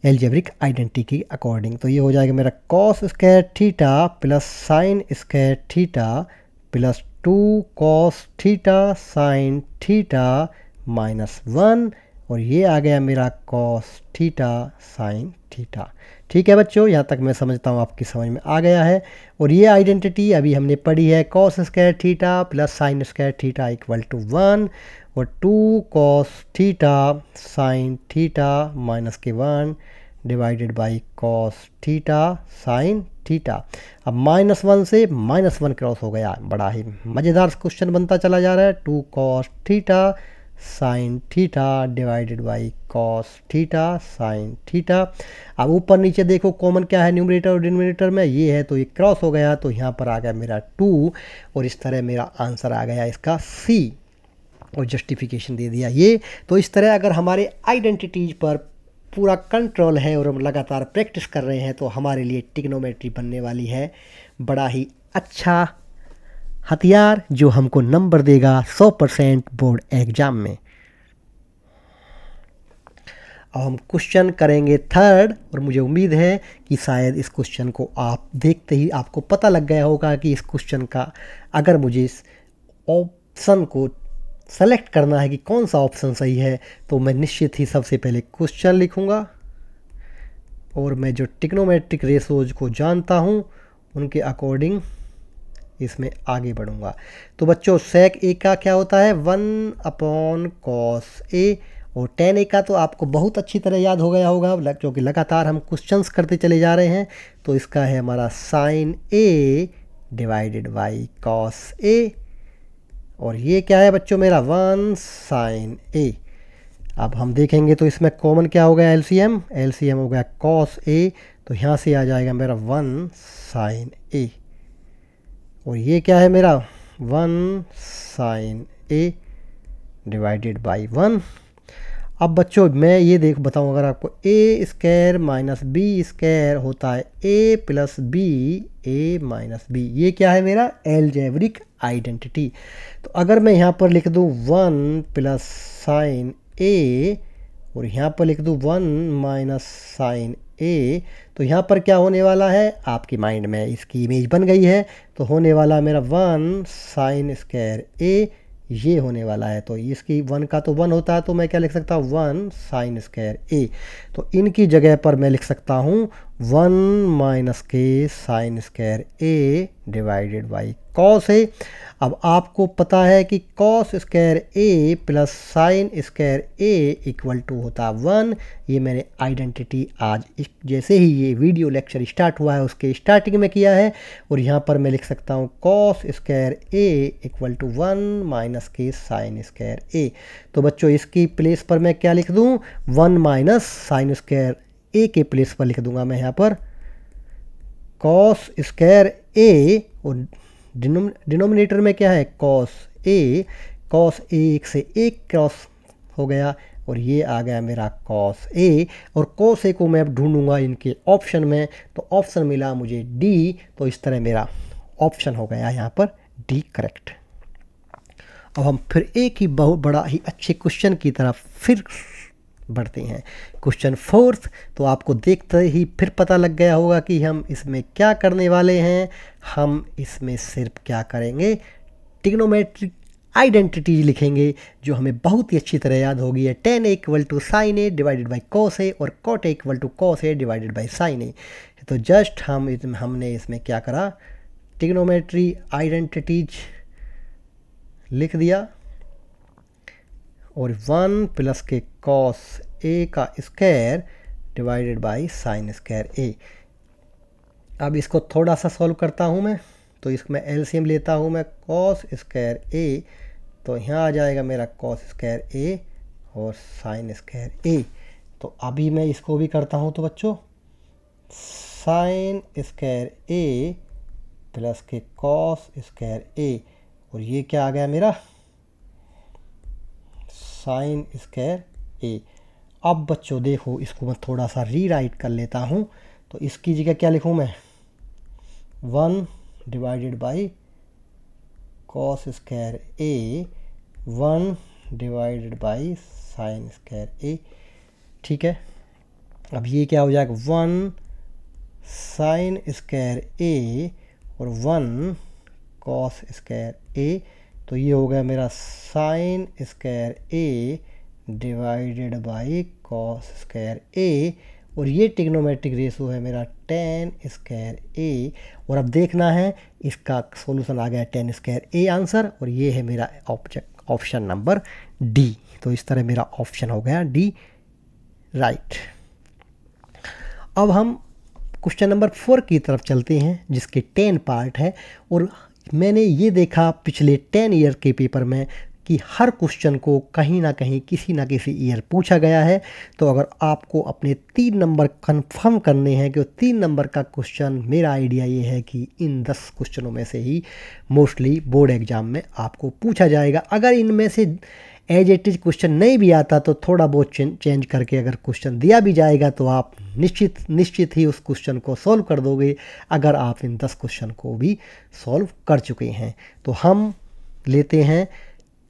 एलजेब्रिक आइडेंटिटी की अकॉर्डिंग तो ये हो जाएगा मेरा cos square theta plus sine square theta plus two cos theta sine theta minus one और ये आ गया मेरा कॉस थीटा साइन थीटा ठीक है बच्चों यहाँ तक मैं समझता हूँ आपकी समझ में आ गया है और ये आइडेंटिटी अभी हमने पढ़ी है cos square theta plus sine square theta equal to one वो two cos theta sine theta minus के one divided by cos theta sine theta अब माइनस वन से माइनस वन क्रॉस हो गया बड़ा ही मज़ेदार क्वेश्चन बनता चला जा रहा है two cos theta sine theta divided by cos theta sine theta अब ऊपर नीचे देखो कॉमन क्या है न्यूमरेटर और डिनोमिनेटर में ये है तो ये क्रॉस हो गया तो यहाँ पर आ गया मेरा टू और इस तरह मेरा आंसर आ गया इसका सी और जस्टिफिकेशन दे दिया ये तो इस तरह अगर हमारे आइडेंटिटीज़ पर पूरा कंट्रोल है और हम लगातार प्रैक्टिस कर रहे हैं तो हमारे लिए टिग्नोमेट्री बनने वाली है बड़ा ही अच्छा हथियार जो हमको नंबर देगा 100 परसेंट बोर्ड एग्ज़ाम में अब हम क्वेश्चन करेंगे थर्ड और मुझे उम्मीद है कि शायद इस क्वेश्चन को आप देखते ही आपको पता लग गया होगा कि इस क्वेश्चन का अगर मुझे इस ऑप्शन को सेलेक्ट करना है कि कौन सा ऑप्शन सही है तो मैं निश्चित ही सबसे पहले क्वेश्चन लिखूँगा और मैं जो टिक्नोमेट्रिक रेसोज को जानता हूँ उनके अकॉर्डिंग इसमें आगे बढ़ूँगा तो बच्चों सेक ए का क्या होता है वन अपॉन कॉस ए और टेन ए का तो आपको बहुत अच्छी तरह याद हो गया होगा जो कि लगातार हम क्वेश्चंस करते चले जा रहे हैं तो इसका है हमारा sine A divided by cos A और ये क्या है बच्चों मेरा वन साइन ए अब हम देखेंगे तो इसमें कॉमन क्या हो गया एलसीएम एलसीएम हो गया कॉस ए तो यहाँ से आ जाएगा मेरा वन साइन ए और ये क्या है मेरा one sine A divided by one अब बच्चों मैं ये देख बताऊँ अगर आपको A square minus B square होता है A plus B A minus B ये क्या है मेरा एलजेब्रिक आइडेंटिटी तो अगर मैं यहाँ पर लिख दूँ वन प्लस साइन ए और यहाँ पर लिख दूँ वन माइनस साइन ए तो यहाँ पर क्या होने वाला है आपकी माइंड में इसकी इमेज बन गई है तो होने वाला मेरा वन साइन स्क्वायर ए ये होने वाला है तो इसकी वन का तो वन होता है तो मैं क्या लिख सकता हूँ वन साइन स्क्वायर ए तो इनकी जगह पर मैं लिख सकता हूँ वन माइनस के sine square A divided by cos है अब आपको पता है कि cos square A plus sine square A equal to होता है वन ये मैंने आइडेंटिटी आज जैसे ही ये वीडियो लेक्चर स्टार्ट हुआ है उसके स्टार्टिंग में किया है और यहाँ पर मैं लिख सकता हूँ cos square A equal to one minus के साइन स्क्र ए तो बच्चों इसकी प्लेस पर मैं क्या लिख दूँ one minus sine square A के प्लेस पर लिख दूंगा मैं यहाँ पर कॉस स्क्र ए और डिनोमिनेटर में क्या है कॉस ए कॉस ए एक से एक क्रॉस हो गया और ये आ गया मेरा कॉस ए और कॉस ए को मैं अब ढूंढूंगा इनके ऑप्शन में तो ऑप्शन मिला मुझे डी तो इस तरह मेरा ऑप्शन हो गया यहाँ पर डी करेक्ट अब हम फिर एक ही बहुत बड़ा ही अच्छे क्वेश्चन की तरफ फिर बढ़ते हैं क्वेश्चन फोर्थ तो आपको देखते ही फिर पता लग गया होगा कि हम इसमें क्या करने वाले हैं हम इसमें सिर्फ क्या करेंगे टिग्नोमेट्रिक आइडेंटिटी लिखेंगे जो हमें बहुत ही अच्छी तरह याद होगी है tan equal to sine A divided by cos A और cot equal to cos A divided by sine A तो जस्ट हम इसमें हमने इसमें क्या करा टिग्नोमेट्री आइडेंटिटीज लिख दिया और वन प्लस के कॉस ए का square divided by sine square A अब इसको थोड़ा सा सॉल्व करता हूँ मैं तो इसमें एलसीएम लेता हूँ मैं कॉस स्क्वायर ए तो यहाँ आ जाएगा मेरा कॉस स्क्वायर ए और साइन स्क्वायर ए तो अभी मैं इसको भी करता हूँ तो बच्चों साइन स्क्वायर ए प्लस के कॉस स्क्वायर ए और ये क्या आ गया मेरा साइन स्क्वायर ए अब बच्चों देखो इसको मैं थोड़ा सा रीराइट कर लेता हूँ तो इसकी जगह क्या लिखूँ मैं one divided by cos square A one divided by sine square A ठीक है अब ये क्या हो जाएगा वन साइन स्क्वायर ए और वन कॉस स्क्वायर ए तो ये हो गया मेरा sine square A divided by cos square A और ये टिग्नोमेट्रिक रेशो है मेरा टेन स्क्र ए और अब देखना है इसका सॉल्यूशन आ गया टेन स्क्र ए आंसर और ये है मेरा ऑप्शन ऑप्शन नंबर डी तो इस तरह मेरा ऑप्शन हो गया डी राइट अब हम क्वेश्चन नंबर फोर की तरफ चलते हैं जिसके टेन पार्ट है और मैंने ये देखा पिछले टेन ईयर के पेपर में कि हर क्वेश्चन को कहीं ना कहीं किसी ना किसी ईयर पूछा गया है तो अगर आपको अपने तीन नंबर कंफर्म करने हैं कि तीन नंबर का क्वेश्चन मेरा आइडिया ये है कि इन दस क्वेश्चनों में से ही मोस्टली बोर्ड एग्ज़ाम में आपको पूछा जाएगा अगर इनमें से एज इट इज़ क्वेश्चन नहीं भी आता तो थोड़ा बहुत चेंज करके अगर क्वेश्चन दिया भी जाएगा तो आप निश्चित निश्चित ही उस क्वेश्चन को सॉल्व कर दोगे अगर आप इन दस क्वेश्चन को भी सॉल्व कर चुके हैं तो हम लेते हैं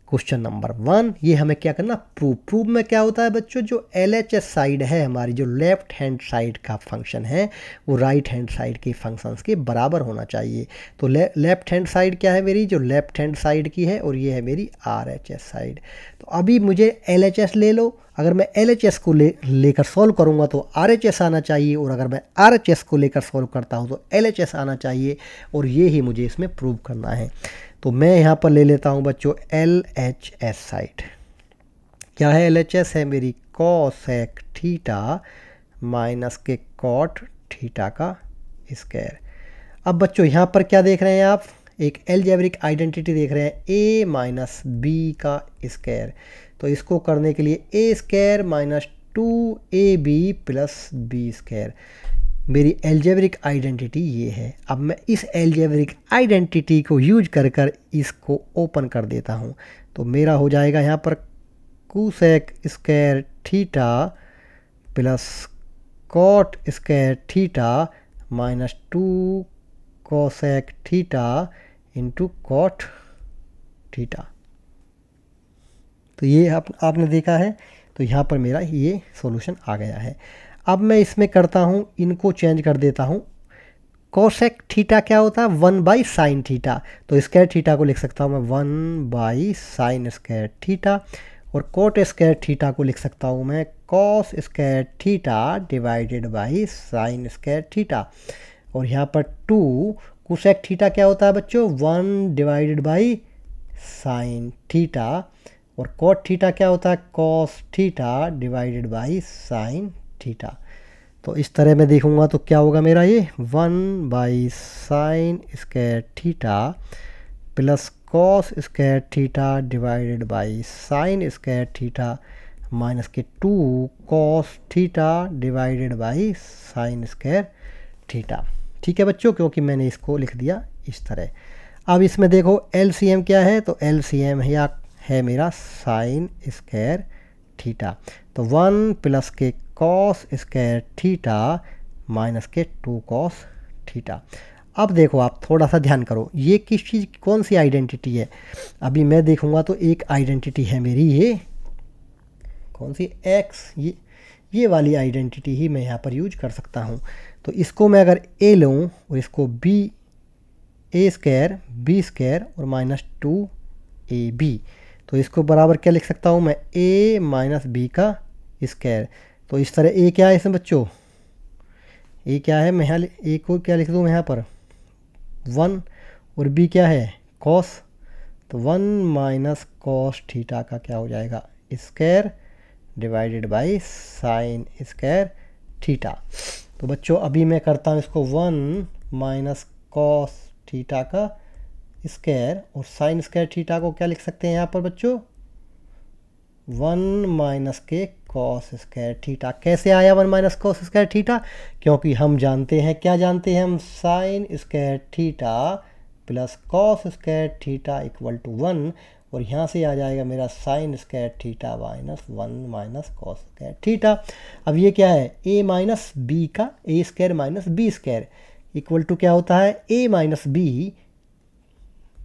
क्वेश्चन नंबर वन ये हमें क्या करना प्रूफ प्रूफ में क्या होता है बच्चों जो एल एच एस साइड है हमारी जो लेफ्ट हैंड साइड का फंक्शन है वो राइट हैंड साइड के फंक्शंस के बराबर होना चाहिए तो लेफ्ट हैंड साइड क्या है मेरी जो लेफ्ट हैंड साइड की है और ये है मेरी आर एच एस साइड तो अभी मुझे एल एच एस ले लो अगर मैं एल एच एस को ले लेकर सॉल्व करूँगा तो आर एच एस आना चाहिए और अगर मैं आर एच एस को लेकर सॉल्व करता हूँ तो एल एच एस आना चाहिए और ये ही मुझे इसमें प्रूव करना है तो मैं यहाँ पर ले लेता हूँ बच्चों एल एच एस साइड क्या है एल एच एस है मेरी कॉसेक थीटा माइनस के कॉट थीटा का स्क्वायर अब बच्चों यहाँ पर क्या देख रहे हैं आप एक जेवरिक आइडेंटिटी देख रहे हैं ए माइनस बी का स्क्वायर तो इसको करने के लिए A square minus two A B plus B square मेरी एलजेवरिक आइडेंटिटी ये है अब मैं इस एलजेवरिक आइडेंटिटी को यूज कर कर इसको ओपन कर देता हूँ तो मेरा हो जाएगा यहाँ पर cosec square theta plus cot square theta minus two cosec theta into cot theta तो ये आप, आपने देखा है तो यहाँ पर मेरा ये सॉल्यूशन आ गया है अब मैं इसमें करता हूँ इनको चेंज कर देता हूँ कोसेक थीटा क्या होता है वन बाई साइन थीटा तो स्क्वायर थीटा को लिख सकता हूँ मैं one by sine square theta और कोट स्क्वायर थीटा को लिख सकता हूँ मैं cos square theta divided by sine square theta और यहाँ पर टू कुसेक थीटा क्या होता है बच्चों one divided by sine theta और कोट थीटा क्या होता है cos theta divided by sine theta तो इस तरह मैं देखूंगा तो क्या होगा मेरा ये one by sine square theta plus cos square theta divided by sine square theta minus के two cos theta divided by sine square theta ठीक है बच्चों क्योंकि मैंने इसको लिख दिया इस तरह अब इसमें देखो एल क्या है तो एल है या है मेरा साइन स्क्र थीटा तो वन प्लस के कॉस स्क्वायर थीटा माइनस के टू कॉस थीटा अब देखो आप थोड़ा सा ध्यान करो ये किस चीज़ कौन सी आइडेंटिटी है अभी मैं देखूंगा तो एक आइडेंटिटी है मेरी ये कौन सी एक्स ये ये वाली आइडेंटिटी ही मैं यहाँ पर यूज कर सकता हूँ तो इसको मैं अगर ए लूँ और इसको B A square B square और माइनस टू ए बी तो इसको बराबर क्या लिख सकता हूँ मैं ए माइनस बी का स्क्वायर तो इस तरह ए क्या है इसमें बच्चों ए क्या है मैं यहाँ ए को क्या लिख दूँ यहाँ पर वन और बी क्या है कॉस तो वन माइनस कॉस थीटा का क्या हो जाएगा square divided by sine square theta तो बच्चों अभी मैं करता हूँ इसको वन माइनस कॉस थीटा का स्क्वायर और साइन स्क्वायर थीटा को क्या लिख सकते हैं यहाँ पर बच्चों वन माइनस के कॉस स्क्वायर थीटा कैसे आया one minus cos square theta क्योंकि हम जानते हैं क्या जानते हैं हम sine square theta plus cos square theta equal to one और यहाँ से आ जाएगा मेरा sine square theta minus one minus cos square theta अब ये क्या है ए माइनस बी का A square minus B square equal to क्या होता है A minus B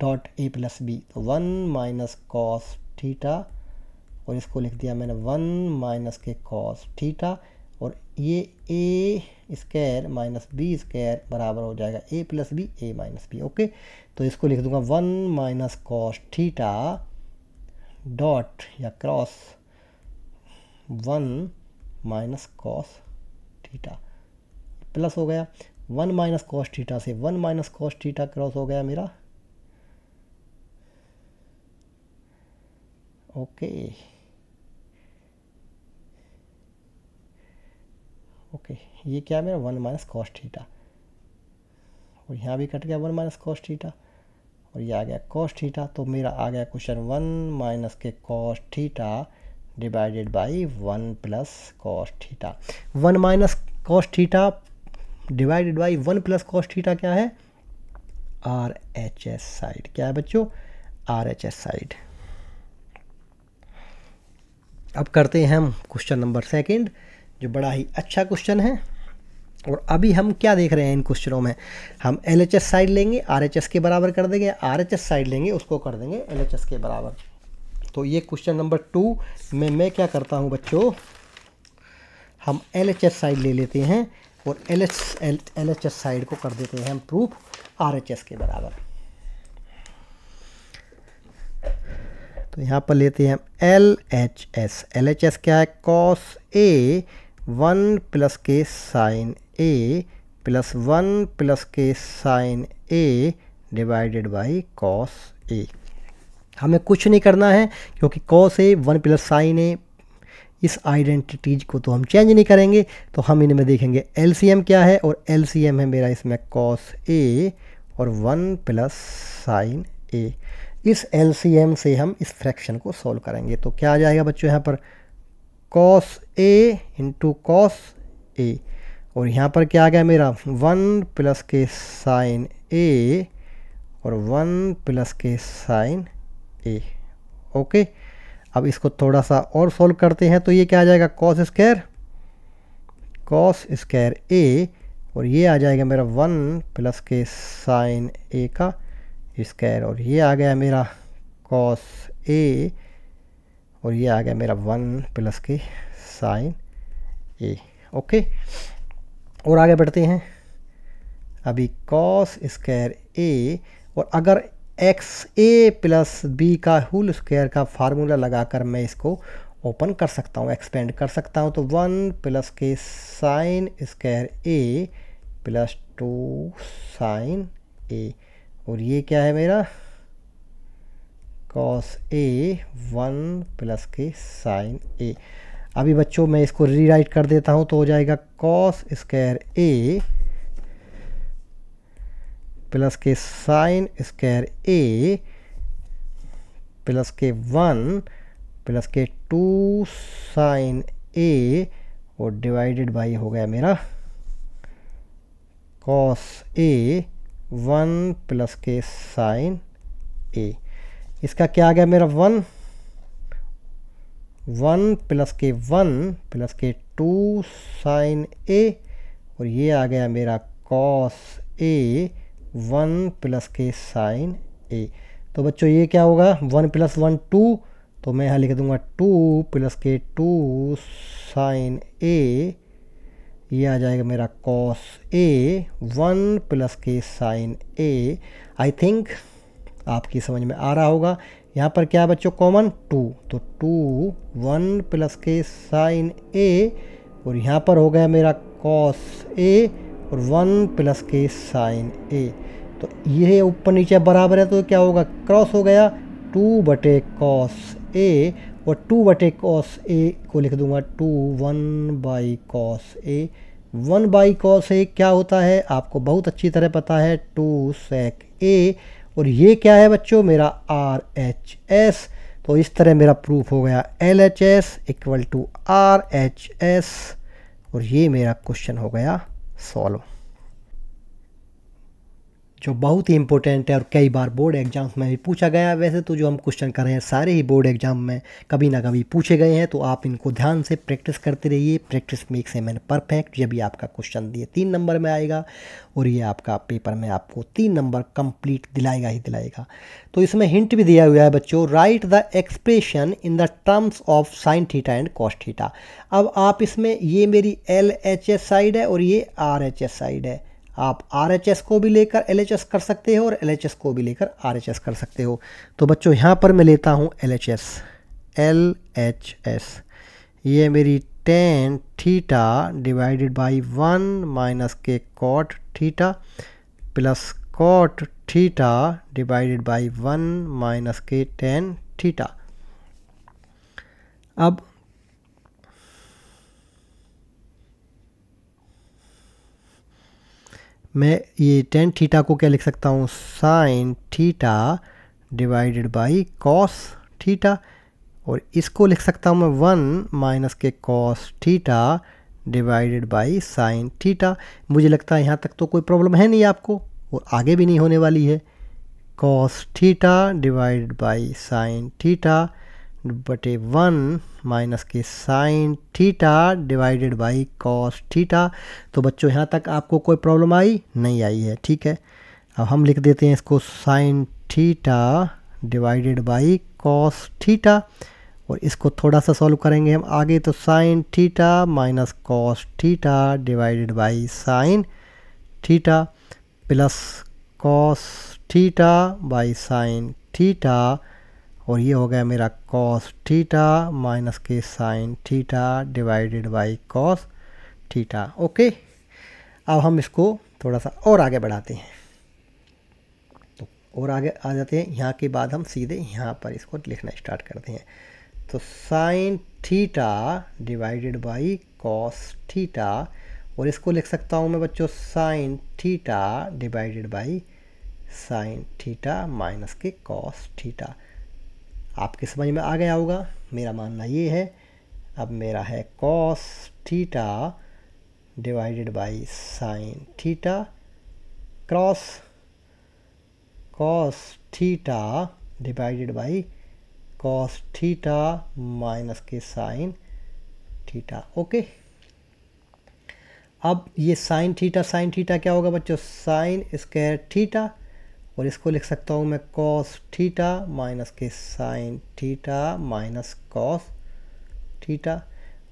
dot A plus B one minus cos theta और इसको लिख दिया मैंने वन माइनस के कॉस थीटा और ये A square minus B square बराबर हो जाएगा A plus B A minus B okay तो इसको लिख दूंगा one minus cos theta dot या cross one minus cos theta plus हो गया वन माइनस कॉस थीटा से one minus cos theta cross हो गया मेरा ओके okay. ओके ये क्या है मेरा वन माइनस कॉस थीटा और यहाँ भी कट गया वन माइनस कॉस थीटा और ये आ गया कॉस थीटा तो मेरा आ गया क्वेश्चन वन माइनस के cos theta divided by one plus cos theta one minus cos theta divided by one plus cos theta क्या है आर एच एस साइड क्या है बच्चों आर एच एस साइड अब करते हैं हम क्वेश्चन नंबर सेकंड जो बड़ा ही अच्छा क्वेश्चन है और अभी हम क्या देख रहे हैं इन क्वेश्चनों में हम एल एच एस साइड लेंगे आर के बराबर कर देंगे आर साइड लेंगे उसको कर देंगे एल के बराबर तो ये क्वेश्चन नंबर टू में मैं क्या करता हूँ बच्चों हम एल साइड ले लेते हैं और L H L H S side को कर देते हैं हम प्रूफ आर एच एस के बराबर तो यहाँ पर लेते हैं हम L H S L H S क्या है कॉस ए वन प्लस के sine A plus one plus के sine A divided by cos A हमें कुछ नहीं करना है क्योंकि cos A one plus sine A इस आइडेंटिटीज को तो हम चेंज नहीं करेंगे तो हम इनमें देखेंगे एल क्या है और एल है मेरा इसमें कॉस ए और वन प्लस साइन ए इस एल से हम इस फ्रैक्शन को सॉल्व करेंगे तो क्या आ जाएगा बच्चों यहाँ पर cos A into cos A और यहाँ पर क्या आ गया मेरा वन प्लस के साइन ए और वन प्लस के साइन ए ओके अब इसको थोड़ा सा और सॉल्व करते हैं तो ये क्या आ जाएगा cos square cos square A और ये आ जाएगा मेरा वन प्लस के साइन ए का स्क्वायर और ये आ गया मेरा कॉस ए और ये आ गया मेरा वन प्लस के साइन ए ओके और आगे बढ़ते हैं अभी कॉस स्क्वायर ए और अगर एक्स ए प्लस बी का होल स्क्वायर का फार्मूला लगाकर मैं इसको ओपन कर सकता हूँ एक्सपेंड कर सकता हूँ तो वन प्लस के sine square A plus two sine A और ये क्या है मेरा कॉस ए वन प्लस के साइन ए अभी बच्चों मैं इसको रीराइट कर देता हूँ तो हो जाएगा कॉस स्क्र ए प्लस के साइन स्क्र ए प्लस के वन प्लस के टू साइन ए और डिवाइडेड बाई हो गया मेरा कॉस ए वन प्लस के साइन ए इसका क्या आ गया मेरा वन वन प्लस के वन प्लस के टू साइन ए और ये आ गया मेरा कॉस ए वन प्लस के साइन ए तो बच्चों ये क्या होगा वन प्लस वन टू तो मैं यहाँ लिख दूंगा टू प्लस के टू साइन ए ये आ जाएगा मेरा कॉस ए वन प्लस के साइन ए आई थिंक आपकी समझ में आ रहा होगा यहाँ पर क्या है बच्चों कॉमन टू तो टू वन प्लस के साइन ए और यहाँ पर हो गया मेरा कॉस ए और वन प्लस के साइन ए तो ये ऊपर नीचे बराबर है तो क्या होगा क्रॉस हो गया टू बटे कॉस ए और टू बटे कॉस ए को लिख दूंगा two one by cos A one by cos A क्या होता है आपको बहुत अच्छी तरह पता है टू सेक ए और ये क्या है बच्चों मेरा आर एच एस तो इस तरह मेरा प्रूफ हो गया L H S equal to R H S और ये मेरा क्वेश्चन हो गया सॉल्व जो बहुत ही इंपॉर्टेंट है और कई बार बोर्ड एग्ज़ाम्स में भी पूछा गया है वैसे तो जो हम क्वेश्चन कर रहे हैं सारे ही बोर्ड एग्ज़ाम में कभी ना कभी पूछे गए हैं तो आप इनको ध्यान से प्रैक्टिस करते रहिए practice makes a man perfect ये भी आपका क्वेश्चन दिए तीन नंबर में आएगा और ये आपका पेपर में आपको तीन नंबर कंप्लीट दिलाएगा ही दिलाएगा तो इसमें हिंट भी दिया हुआ है बच्चों write the expression in the terms of sine theta and cos theta अब आप इसमें ये मेरी एल एच एस साइड है और ये आर एच एस साइड है आप आर को भी लेकर एल कर सकते हो और एल को भी लेकर आर कर सकते हो तो बच्चों यहाँ पर मैं लेता हूँ एल एल एच एस ये मेरी tan theta divided by one minus के cot theta plus cot theta divided by one minus के टेन थीटा अब मैं ये टेन थीटा को क्या लिख सकता हूँ sine theta divided by cos theta और इसको लिख सकता हूँ मैं वन माइनस के cos theta divided by sine theta मुझे लगता है यहाँ तक तो कोई प्रॉब्लम है नहीं आपको और आगे भी नहीं होने वाली है cos theta divide by sine theta बटे वन माइनस के sine theta divided by cos theta तो बच्चों यहाँ तक आपको कोई प्रॉब्लम आई नहीं आई है ठीक है अब हम लिख देते हैं इसको sine theta divided by cos theta और इसको थोड़ा सा सॉल्व करेंगे हम आगे तो sine theta minus cos theta divided by sine theta plus cos theta by sine theta और ये हो गया मेरा कॉस थीटा माइनस के sine theta divided by cos theta okay अब हम इसको थोड़ा सा और आगे बढ़ाते हैं तो और आगे आ जाते हैं यहाँ के बाद हम सीधे यहाँ पर इसको लिखना स्टार्ट करते हैं तो sine theta divided by cos theta और इसको लिख सकता हूँ मैं बच्चों sine theta divided by sine theta minus के कॉस थीटा आपके समझ में आ गया होगा मेरा मानना ये है अब मेरा है cos theta divided by sine theta cross cos theta divided by cos theta minus के साइन थीटा ओके अब ये साइन थीटा साइन थीटा क्या होगा बच्चों साइन स्क्वायर थीटा और इसको लिख सकता हूँ मैं कॉस थीटा माइनस के sine theta minus cos theta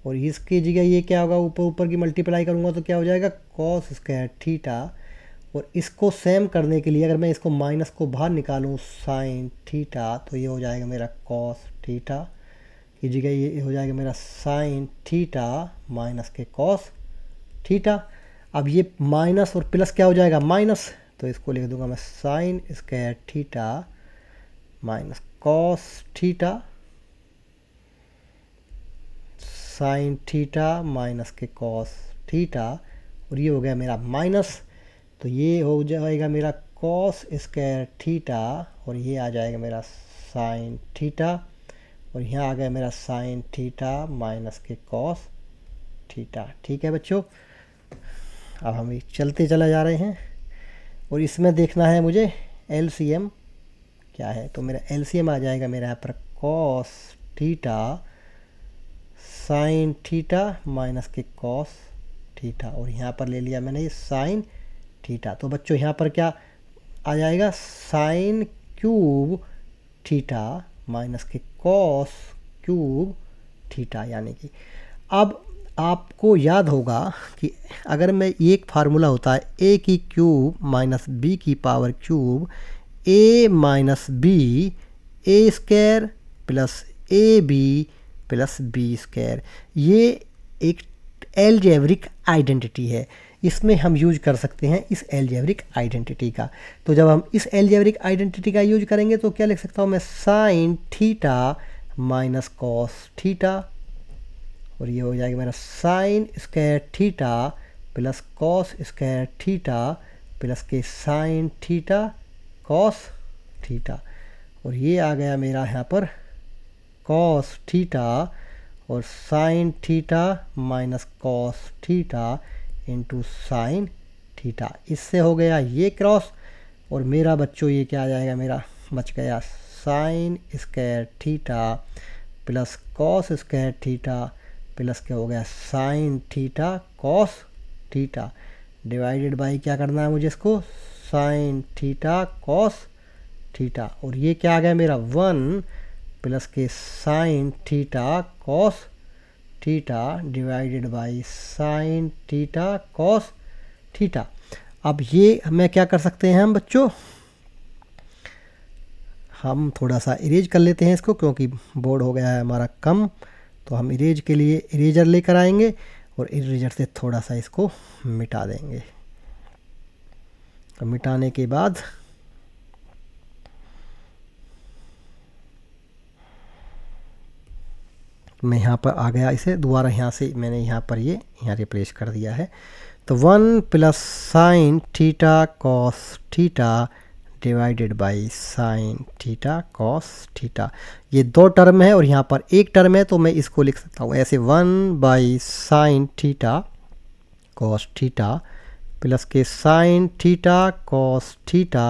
और इसकी जगह ये क्या होगा ऊपर ऊपर की मल्टीप्लाई करूँगा तो क्या हो जाएगा कॉस स्क्वायर थीटा और इसको सेम करने के लिए अगर मैं इसको माइनस को बाहर निकालूँ साइन थीटा तो ये हो जाएगा मेरा कॉस थीटा की जगह ये हो जाएगा मेरा साइन थीटा माइनस के कॉस थीटा अब ये माइनस और प्लस क्या हो जाएगा माइनस तो इसको लिख दूंगा मैं sine square theta minus cos theta sine theta minus के कॉस थीटा और ये हो गया मेरा माइनस तो ये हो जाएगा मेरा कॉस स्क्वायर थीटा और ये आ जाएगा मेरा साइन थीटा और यहाँ आ गया मेरा साइन थीटा माइनस के कॉस थीटा ठीक है बच्चों अब हम चलते चला जा रहे हैं और इसमें देखना है मुझे एल सी एम क्या है तो मेरा एल सी एम आ जाएगा मेरा यहाँ पर cos theta sine theta minus के कॉस ठीठा और यहाँ पर ले लिया मैंने ये साइन ठीठा तो बच्चों यहाँ पर क्या आ जाएगा साइन क्यूब ठीठा माइनस के कॉस क्यूब ठीठा यानी कि अब आपको याद होगा कि अगर मैं एक फार्मूला होता है ए की क्यूब माइनस बी की power cube A minus B A square plus A B plus B square ये एक एलजेवरिक आइडेंटिटी है इसमें हम यूज कर सकते हैं इस एलजेवरिक आइडेंटिटी का तो जब हम इस एलजेवरिक आइडेंटिटी का यूज करेंगे तो क्या लिख सकता हूँ मैं sine theta minus cos theta और ये हो जाएगा मेरा sine square theta plus cos square theta plus के साइन थीटा कॉस थीटा और ये आ गया मेरा यहाँ पर कॉस थीटा और sine theta minus cos theta into sine theta इससे हो गया ये क्रॉस और मेरा बच्चों ये क्या आ जाएगा मेरा बच गया sine square theta plus cos square theta plus क्या हो गया sine theta cos theta divided by क्या करना है मुझे इसको साइन थीटा कॉस थीटा और ये क्या आ गया मेरा वन प्लस के sine theta cos theta divided by sine theta cos theta अब ये हमें क्या कर सकते हैं हम बच्चों हम थोड़ा सा इरेज कर लेते हैं इसको क्योंकि बोर्ड हो गया है हमारा कम तो हम इरेज के लिए इरेजर लेकर आएंगे और इरेजर से थोड़ा सा इसको मिटा देंगे तो मिटाने के बाद मैं यहाँ पर आ गया इसे दोबारा यहाँ से मैंने यहाँ पर ये यहाँ रिप्लेस कर दिया है तो one plus sine theta cos theta divided by sine theta cos theta ये दो टर्म है और यहाँ पर एक टर्म है तो मैं इसको लिख सकता हूँ ऐसे one by sine theta cos theta plus के sine theta cos theta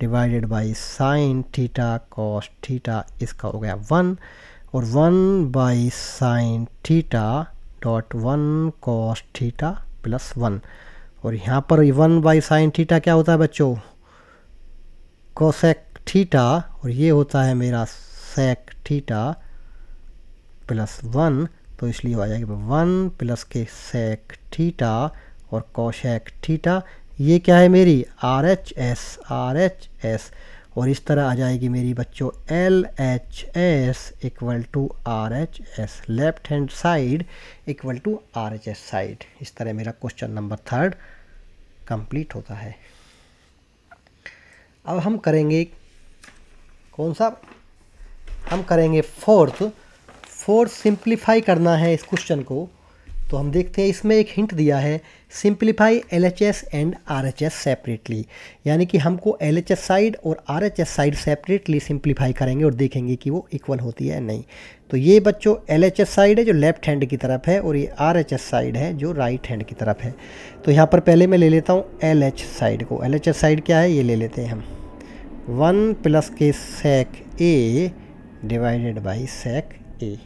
divided by sine theta cos theta इसका हो गया वन और one by sine theta dot one cos theta plus one और यहाँ पर वन बाई साइन थीटा क्या होता है बच्चों कोसेक थीटा और ये होता है मेरा सेक थीटा प्लस वन तो इसलिए आ जाएगा वन प्लस के सेक थीटा और कोशेक थीटा ये क्या है मेरी R H S R H S और इस तरह आ जाएगी मेरी बच्चों L H S equal to R H S left hand side equal to R H S side इस तरह मेरा क्वेश्चन नंबर थर्ड कंप्लीट होता है अब हम करेंगे कौन सा हम करेंगे फोर्थ फोर्थ सिंप्लीफाई करना है इस क्वेश्चन को तो हम देखते हैं इसमें एक हिंट दिया है simplify L H S and R H S separately यानी कि हमको एल एच एस साइड और R H S side separately simplify करेंगे और देखेंगे कि वो इक्वल होती है नहीं तो ये बच्चों एल एच एस साइड है जो लेफ्ट हैंड की तरफ है और ये आर एच एस साइड है जो राइट हैंड की तरफ है तो यहाँ पर पहले मैं ले लेता हूँ एल एच साइड को एल एच एस साइड क्या है ये ले लेते हैं हम वन प्लस के सेक A divided by sec A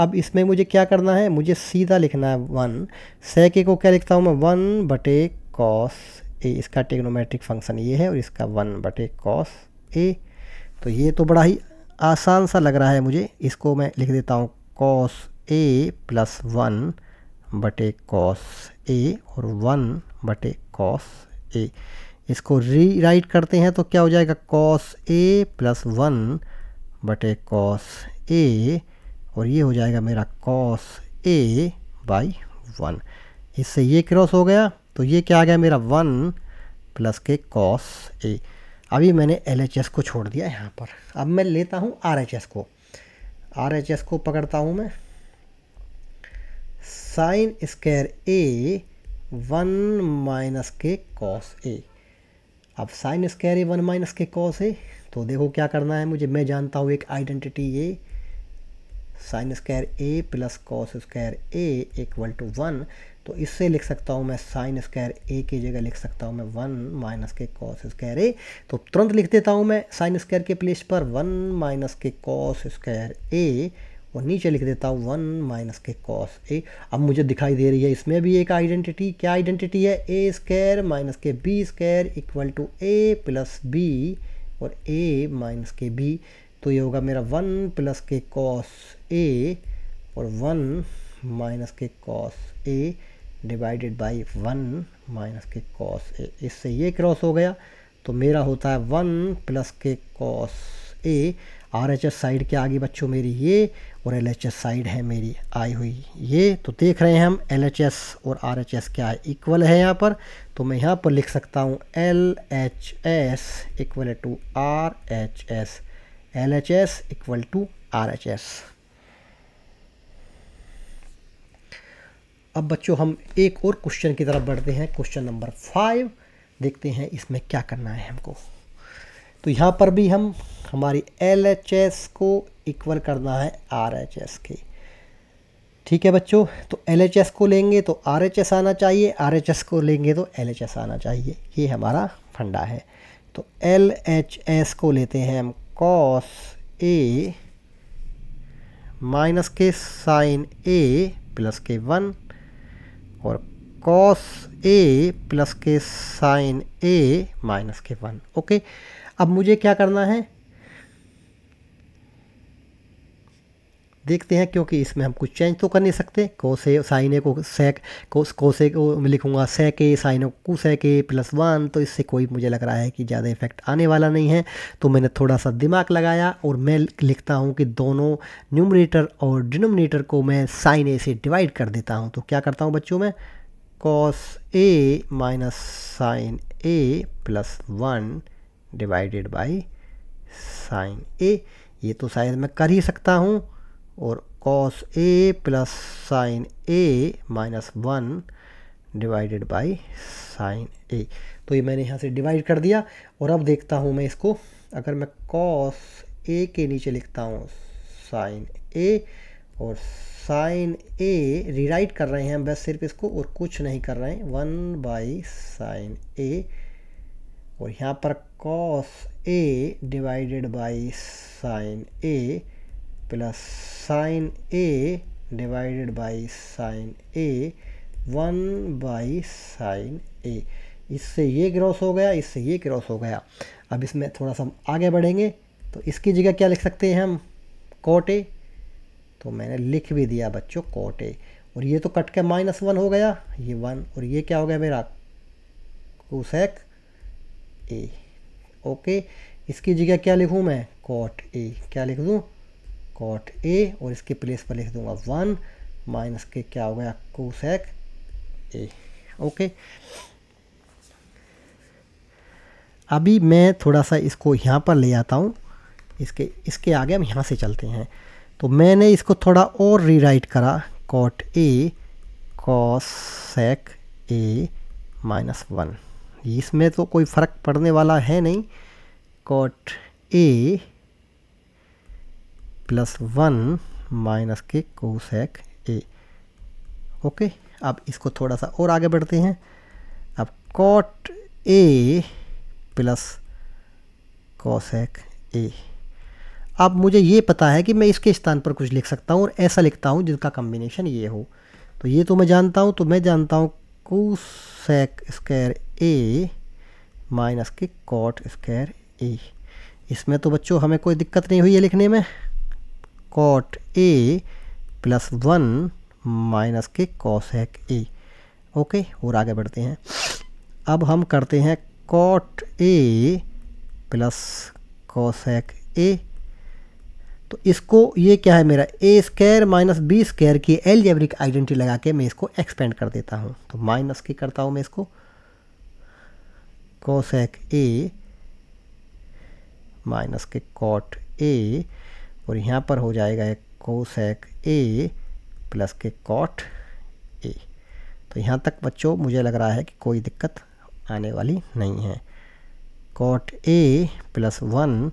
अब इसमें मुझे क्या करना है मुझे सीधा लिखना है वन सेक को क्या लिखता हूँ मैं वन बटे कॉस ए इसका टेक्नोमेट्रिक फंक्शन ये है और इसका वन बटे कॉस ए तो ये तो बड़ा ही आसान सा लग रहा है मुझे इसको मैं लिख देता हूँ कॉस ए प्लस वन बटे कॉस ए और वन बटे कॉस ए इसको रीराइट करते हैं तो क्या हो जाएगा कॉस ए प्लस वन बटे कॉस ए और ये हो जाएगा मेरा कॉस ए बाई वन इससे ये क्रॉस हो गया तो ये क्या आ गया मेरा वन प्लस के कॉस ए अभी मैंने एल को छोड़ दिया यहाँ पर अब मैं लेता हूँ आर को आर को पकड़ता हूँ मैं sine square A one minus के कॉस ए अब sine square A one minus के कॉस ए तो देखो क्या करना है मुझे मैं जानता हूँ एक आइडेंटिटी ये sine square A plus cos square A equal to one तो इससे लिख सकता हूँ मैं साइन स्क्वायर ए की जगह लिख सकता हूँ मैं वन माइनस के कॉस स्क्वायर ए तो तुरंत लिख देता हूँ मैं साइन स्क्वायर के प्लेस पर वन माइनस के कॉस स्क्वायर ए और नीचे लिख देता हूँ वन माइनस के कॉस ए अब मुझे दिखाई दे रही है इसमें भी एक आइडेंटिटी क्या आइडेंटिटी है ए स्क्वायर माइनस के B square equal to A plus B और ए माइनस के बी तो ये होगा मेरा वन प्लस के कॉस ए और वन माइनस के cos A divided by one minus के कॉस ए इससे ये क्रॉस हो गया तो मेरा होता है वन प्लस के cos A R H S side के आगे बच्चों मेरी ये और एल एच एस साइड है मेरी आई हुई ये तो देख रहे हैं हम एल एच एस और आर एच एस क्या है इक्वल है यहाँ पर तो मैं यहाँ पर लिख सकता हूँ L H S equal to R H S L H S equal to R H S अब बच्चों हम एक और क्वेश्चन की तरफ बढ़ते हैं क्वेश्चन नंबर फाइव देखते हैं इसमें क्या करना है हमको तो यहाँ पर भी हम हमारी एल एच एस को इक्वल करना है आर एच एस के ठीक है बच्चों तो एल एच एस को लेंगे तो आर एच एस आना चाहिए आर एच एस को लेंगे तो एल एच एस आना चाहिए ये हमारा फंडा है तो एल एच एस को लेते हैं हम कॉस ए माइनस के साइन ए प्लस के वन और कॉस ए प्लस के साइन ए माइनस के वन ओके अब मुझे क्या करना है देखते हैं क्योंकि इसमें हम कुछ चेंज तो कर नहीं सकते कोसे साइने को सेक कोसे को लिखूंगा सेके साइने को के प्लस वन तो इससे कोई मुझे लग रहा है कि ज़्यादा इफेक्ट आने वाला नहीं है तो मैंने थोड़ा सा दिमाग लगाया और मैं लिखता हूँ कि दोनों न्यूमरेटर और डिनोमिनेटर को मैं साइन ए से डिवाइड कर देता हूँ तो क्या करता हूँ बच्चों में cos A minus sine A plus one divided by sine A ये तो शायद मैं कर ही सकता हूँ और cos A plus sine A minus one divided by sine A तो ये मैंने यहाँ से डिवाइड कर दिया और अब देखता हूँ मैं इसको अगर मैं कॉस ए के नीचे लिखता हूँ साइन ए और साइन ए रिराइट कर रहे हैं हम बस सिर्फ इसको और कुछ नहीं कर रहे हैं वन बाई साइन ए और यहाँ पर cos A divided by sine A plus sine A divided by sine A one by sine A इससे ये क्रॉस हो गया इससे ये क्रॉस हो गया अब इसमें थोड़ा सा हम आगे बढ़ेंगे तो इसकी जगह क्या लिख सकते हैं हम कोटे तो मैंने लिख भी दिया बच्चों कोटे और ये तो कट के माइनस वन हो गया ये वन और ये क्या हो गया मेरा कोसेक ए ओके इसकी जगह क्या लिखूँ मैं कोट ए क्या लिख दूँ कॉट ए और इसके प्लेस पर लिख दूंगा वन माइनस के क्या हो गया कोसेक ए ओके अभी मैं थोड़ा सा इसको यहाँ पर ले आता हूँ इसके इसके आगे हम यहाँ से चलते हैं तो मैंने इसको थोड़ा और रीराइट करा cot A sec A minus one इसमें तो कोई फ़र्क पड़ने वाला है नहीं cot A plus one minus के कोसेक ए ओके अब इसको थोड़ा सा और आगे बढ़ते हैं अब cot A plus cosec A अब मुझे ये पता है कि मैं इसके स्थान पर कुछ लिख सकता हूँ और ऐसा लिखता हूँ जिसका कम्बिनेशन ये हो तो ये तो मैं जानता हूँ तो मैं जानता हूँ कोसेक स्क्वायर ए माइनस के कॉट स्क्वायर ए इसमें तो बच्चों हमें कोई दिक्कत नहीं हुई है लिखने में cot A plus one minus के कॉशेक ए ओके और आगे बढ़ते हैं अब हम करते हैं cot A plus cosec A तो इसको ये क्या है मेरा A square minus B square की एलजेब्रिक आइडेंटिटी लगा के मैं इसको एक्सपेंड कर देता हूँ तो माइनस की करता हूँ मैं इसको कॉशेक ए माइनस के कॉट ए और यहाँ पर हो जाएगा कोसेक ए प्लस के कॉट ए तो यहाँ तक बच्चों मुझे लग रहा है कि कोई दिक्कत आने वाली नहीं है cot A plus one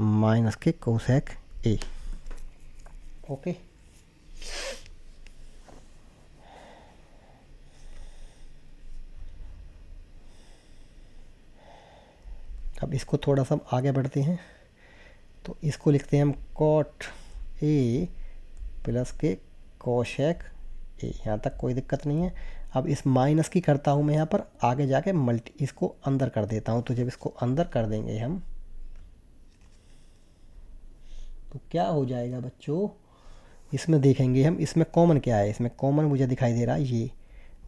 minus के कोसेक ए ओके अब इसको थोड़ा सा आगे बढ़ते हैं तो इसको लिखते हैं हम कॉट ए प्लस के कौशेक ए यहाँ तक कोई दिक्कत नहीं है अब इस माइनस की करता हूँ मैं यहाँ पर आगे जाके मल्टी इसको अंदर कर देता हूँ तो जब इसको अंदर कर देंगे हम तो क्या हो जाएगा बच्चों इसमें देखेंगे हम इसमें कॉमन क्या है इसमें कॉमन मुझे दिखाई दे रहा है ये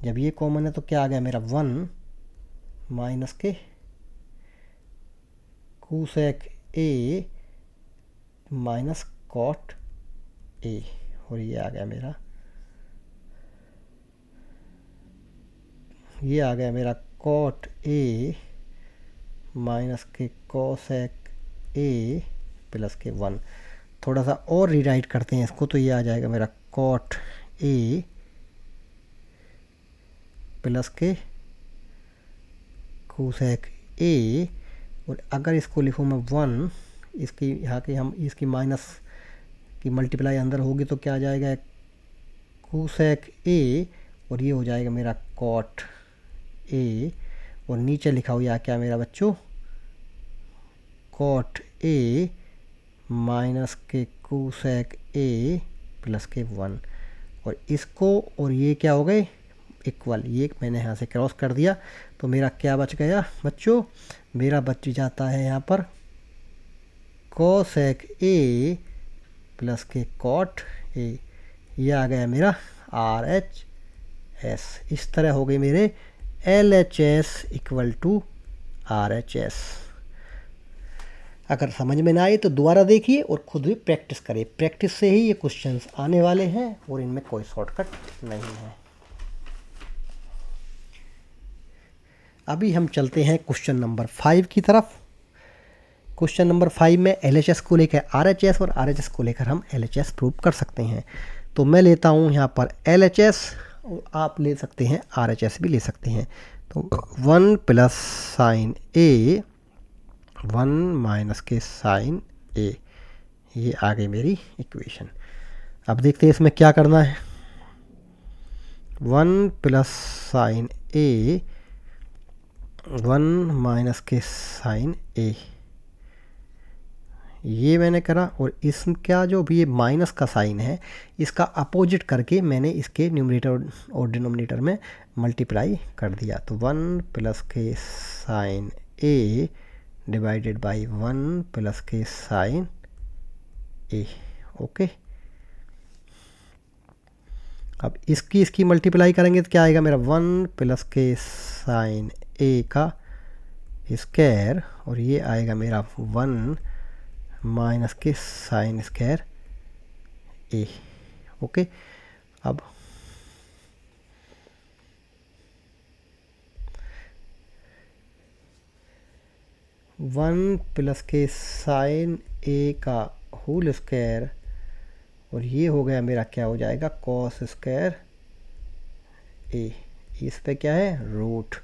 जब ये कॉमन है तो क्या आ गया मेरा वन माइनस के कूसेक ए माइनस कॉट ए और ये आ गया मेरा ये आ गया मेरा कॉट ए माइनस के कॉसेक ए प्लस के वन थोड़ा सा और रिराइट करते हैं इसको तो ये आ जाएगा मेरा कॉट ए प्लस के कोसेक ए और अगर इसको लिखूँ मैं वन इसकी यहाँ के हम इसकी माइनस की मल्टीप्लाई अंदर होगी तो क्या आ जाएगा कोसेक ए और ये हो जाएगा मेरा कॉट ए और नीचे लिखा हुआ क्या मेरा बच्चों कॉट ए माइनस के कोसेक ए प्लस के वन और इसको और ये क्या हो गए इक्वल ये मैंने यहाँ से क्रॉस कर दिया तो मेरा क्या बच गया बच्चों मेरा बच जाता है यहाँ पर कोसेक ए प्लस के कॉट ए ये आ गया मेरा आर एच एस इस तरह हो गई मेरे L H S equal to R H S अगर समझ में ना आए तो दोबारा देखिए और ख़ुद भी प्रैक्टिस करें प्रैक्टिस से ही ये क्वेश्चंस आने वाले हैं और इनमें कोई शॉर्टकट नहीं है अभी हम चलते हैं क्वेश्चन नंबर फाइव की तरफ क्वेश्चन नंबर फाइव में एल को लेकर आर और आर को लेकर हम एल प्रूव कर सकते हैं तो मैं लेता हूँ यहाँ पर एल और आप ले सकते हैं आर भी ले सकते हैं तो one plus sine A one minus के साइन ए ये आ गई मेरी इक्वेशन अब देखते हैं इसमें क्या करना है one plus sine A one minus के साइन ए ये मैंने करा और इसका जो भी ये माइनस का साइन है इसका अपोजिट करके मैंने इसके न्यूमरेटर और डिनोमिनेटर में मल्टीप्लाई कर दिया तो वन प्लस के sine A divided by one plus के साइन ए ओके अब इसकी इसकी मल्टीप्लाई करेंगे तो क्या आएगा मेरा वन प्लस के साइन ए का स्क्वायर और ये आएगा मेरा वन माइनस के साइन स्क्वायर ए ओके अब वन प्लस के साइन ए का होल स्क्वायर और ये हो गया मेरा क्या हो जाएगा कॉस स्क्वायर ए इस पे क्या है रूट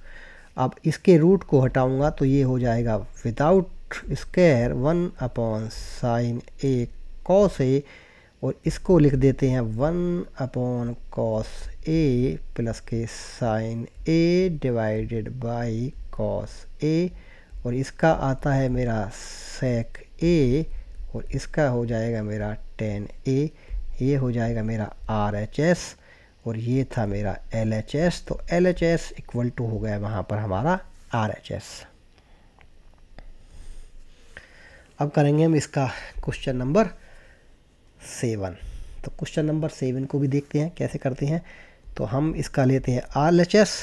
अब इसके रूट को हटाऊंगा तो ये हो जाएगा without square one upon sine A cos A और इसको लिख देते हैं one upon cos A plus के sine A divided by cos A और इसका आता है मेरा सेक ए और इसका हो जाएगा मेरा टेन ए ये हो जाएगा मेरा आर एच एस और ये था मेरा एल एच एस तो L H S equal to हो गया वहाँ पर हमारा आर एच एस अब करेंगे हम इसका क्वेश्चन नंबर सेवन तो क्वेश्चन नंबर सेवन को भी देखते हैं कैसे करते हैं तो हम इसका लेते हैं आर एच एस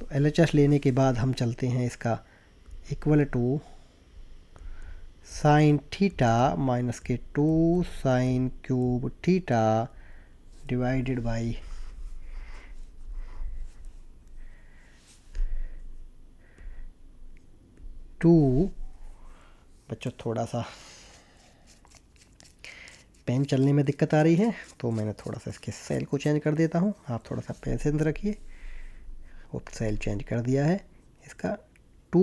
तो एल एच एस लेने के बाद हम चलते हैं इसका equal to sine theta minus के two sine cube theta divided by two बच्चों थोड़ा सा पेन चलने में दिक्कत आ रही है तो मैंने थोड़ा सा इसके सेल को चेंज कर देता हूँ आप थोड़ा सा पेशेंस रखिए वो सेल चेंज कर दिया है इसका two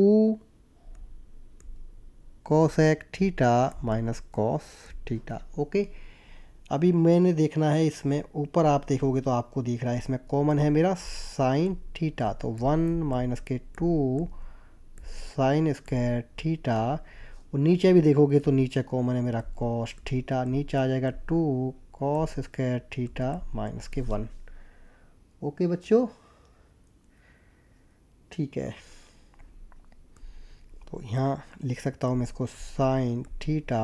cosec theta minus cos theta okay अभी मैंने देखना है इसमें ऊपर आप देखोगे तो आपको दिख रहा है इसमें कॉमन है मेरा साइन थीटा तो वन माइनस के टू साइन स्क्वायर थीटा नीचे भी देखोगे तो नीचे कॉमन है मेरा कॉस थीटा नीचे आ जाएगा two cos square theta minus के वन ओके बच्चों ठीक है तो यहाँ लिख सकता हूँ मैं इसको sine theta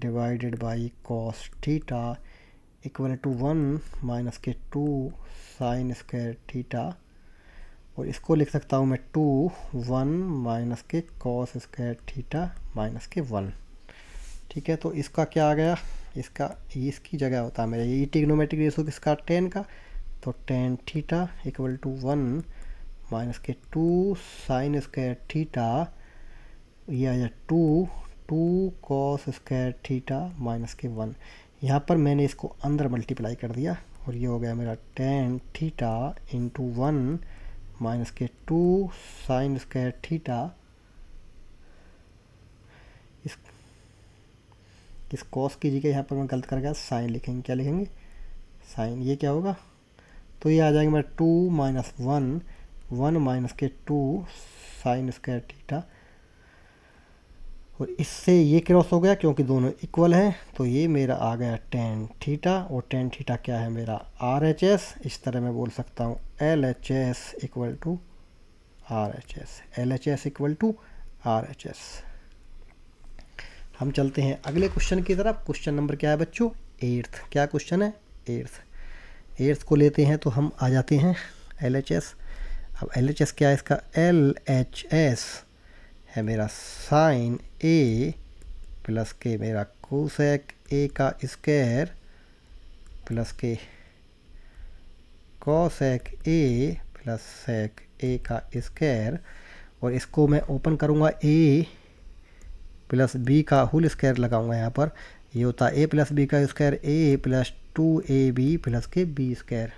divided by cos theta equal to one minus के टू साइन स्क्वायर थीटा और इसको लिख सकता हूँ मैं टू वन माइनस के कॉस स्क्वायर थीटा माइनस के वन ठीक है तो इसका क्या आ गया इसका e इसकी जगह होता है मेरा ये टिग्नोमेट्रिक रेशो किसका टेन का तो tan theta equal to one minus के टू साइन स्क्वायर थीटा ये आ गया two two cos square theta minus के वन यहाँ पर मैंने इसको अंदर मल्टीप्लाई कर दिया और ये हो गया मेरा tan theta into one minus के टू साइन स्क्वायर थीटा इस इस कॉस की जगह यहाँ पर मैं गलत कर गया साइन लिखेंगे क्या लिखेंगे साइन ये क्या होगा तो ये आ जाएगा मेरा two minus one one minus के टू साइन स्क्वायर थीटा और इससे ये क्रॉस हो गया क्योंकि दोनों इक्वल हैं तो ये मेरा आ गया टेन थीटा और टेन थीटा क्या है मेरा आर एच एस इस तरह मैं बोल सकता हूँ L H S equal to R H S L H S equal to R H S हम चलते हैं अगले क्वेश्चन की तरफ क्वेश्चन नंबर क्या है बच्चों एट्थ क्या क्वेश्चन है एट्थ एट्थ को लेते हैं तो हम आ जाते हैं एल एच एस अब एल एच एस क्या है इसका एल एच एस है मेरा साइन ए प्लस के मेरा कोसेक ए का स्क्वायर प्लस के cosec A plus sec A का स्क्वायर और इसको मैं ओपन करूँगा ए प्लस बी का होल स्क्वायर लगाऊंगा यहाँ पर ये होता है ए प्लस बी का square A plus two A B plus के बी स्क्वायर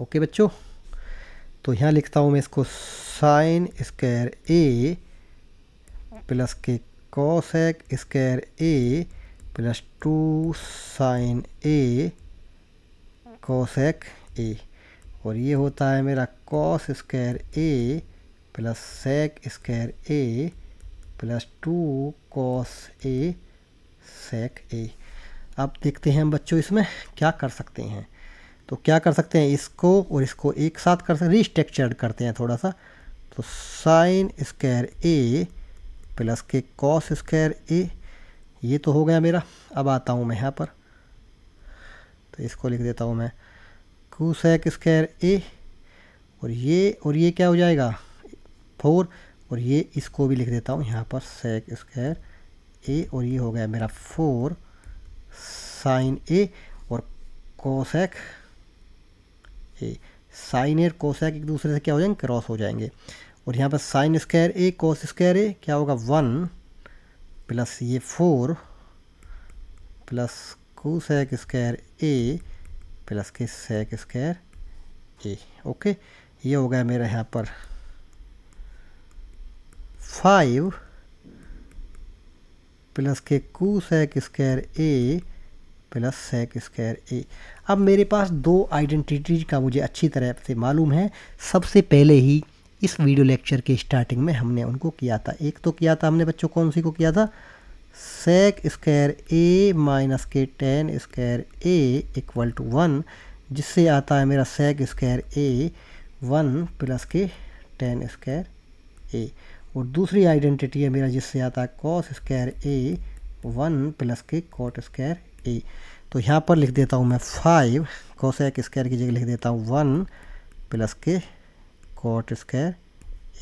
ओके बच्चों तो यहाँ लिखता हूँ मैं इसको साइन स्क्र ए प्लस के एक square A plus two sine A एक ए और ये होता है मेरा cos square A plus sec square A plus two cos A sec A अब देखते हैं हम बच्चों इसमें क्या कर सकते हैं तो क्या कर सकते हैं इसको और इसको एक साथ कर सकते रिस्ट्रक्चर्ड करते हैं थोड़ा सा तो साइन स्क्वायर ए प्लस के कॉस स्क्वायर ए ये तो हो गया मेरा अब आता हूँ मैं यहाँ पर तो इसको लिख देता हूँ मैं कूसैक स्क्वायर ए और ये और ये क्या हो जाएगा फोर और ये इसको भी लिख देता हूँ यहाँ पर सेक स्क्वायर ए और ये हो गया मेरा फोर साइन ए और कोसेक ए साइन एर कोसैक एक दूसरे से क्या हो जाएंगे क्रॉस हो जाएंगे और यहाँ पर sine square A cos square A क्या होगा वन प्लस ये four plus cosec square A plus के सैक स्क्वायर ए ओके ये हो गया मेरा यहाँ पर फाइव प्लस के cosec square A plus sec square A अब मेरे पास दो आइडेंटिटीज का मुझे अच्छी तरह से मालूम है सबसे पहले ही इस वीडियो लेक्चर के स्टार्टिंग में हमने उनको किया था एक तो किया था हमने बच्चों कौन सी को किया था सेक स्क्र ए माइनस के tan square A equal to one जिससे आता है मेरा sec square A one plus के टेन स्क्र ए और दूसरी आइडेंटिटी है मेरा जिससे आता है cos square A one plus के कॉट स्क्र ए तो यहाँ पर लिख देता हूँ मैं फाइव कोसेक स्क्वायर की जगह लिख देता हूँ वन प्लस के कॉट स्क्वायर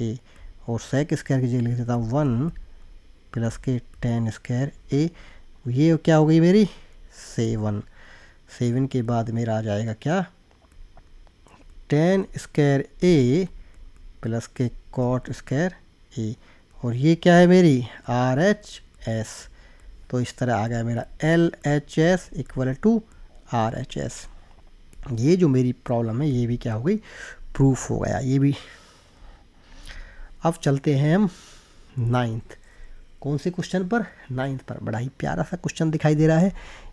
ए और सेक स्क्वायर की जगह लिख देता हूँ वन प्लस के टेन स्क्वायर ए ये क्या हो गई मेरी सेवन सेवन के बाद मेरा आ जाएगा क्या टेन स्क्वायर ए प्लस के कॉट स्क्वायर ए और ये क्या है मेरी आर एच एस तो इस तरह आ गया मेरा L H S equal to R H S ये जो मेरी प्रॉब्लम है ये भी क्या हो गई प्रूफ हो गया ये भी अब चलते हैं हम नाइन्थ कौन से क्वेश्चन पर नाइन्थ पर बड़ा ही प्यारा सा क्वेश्चन दिखाई दे रहा है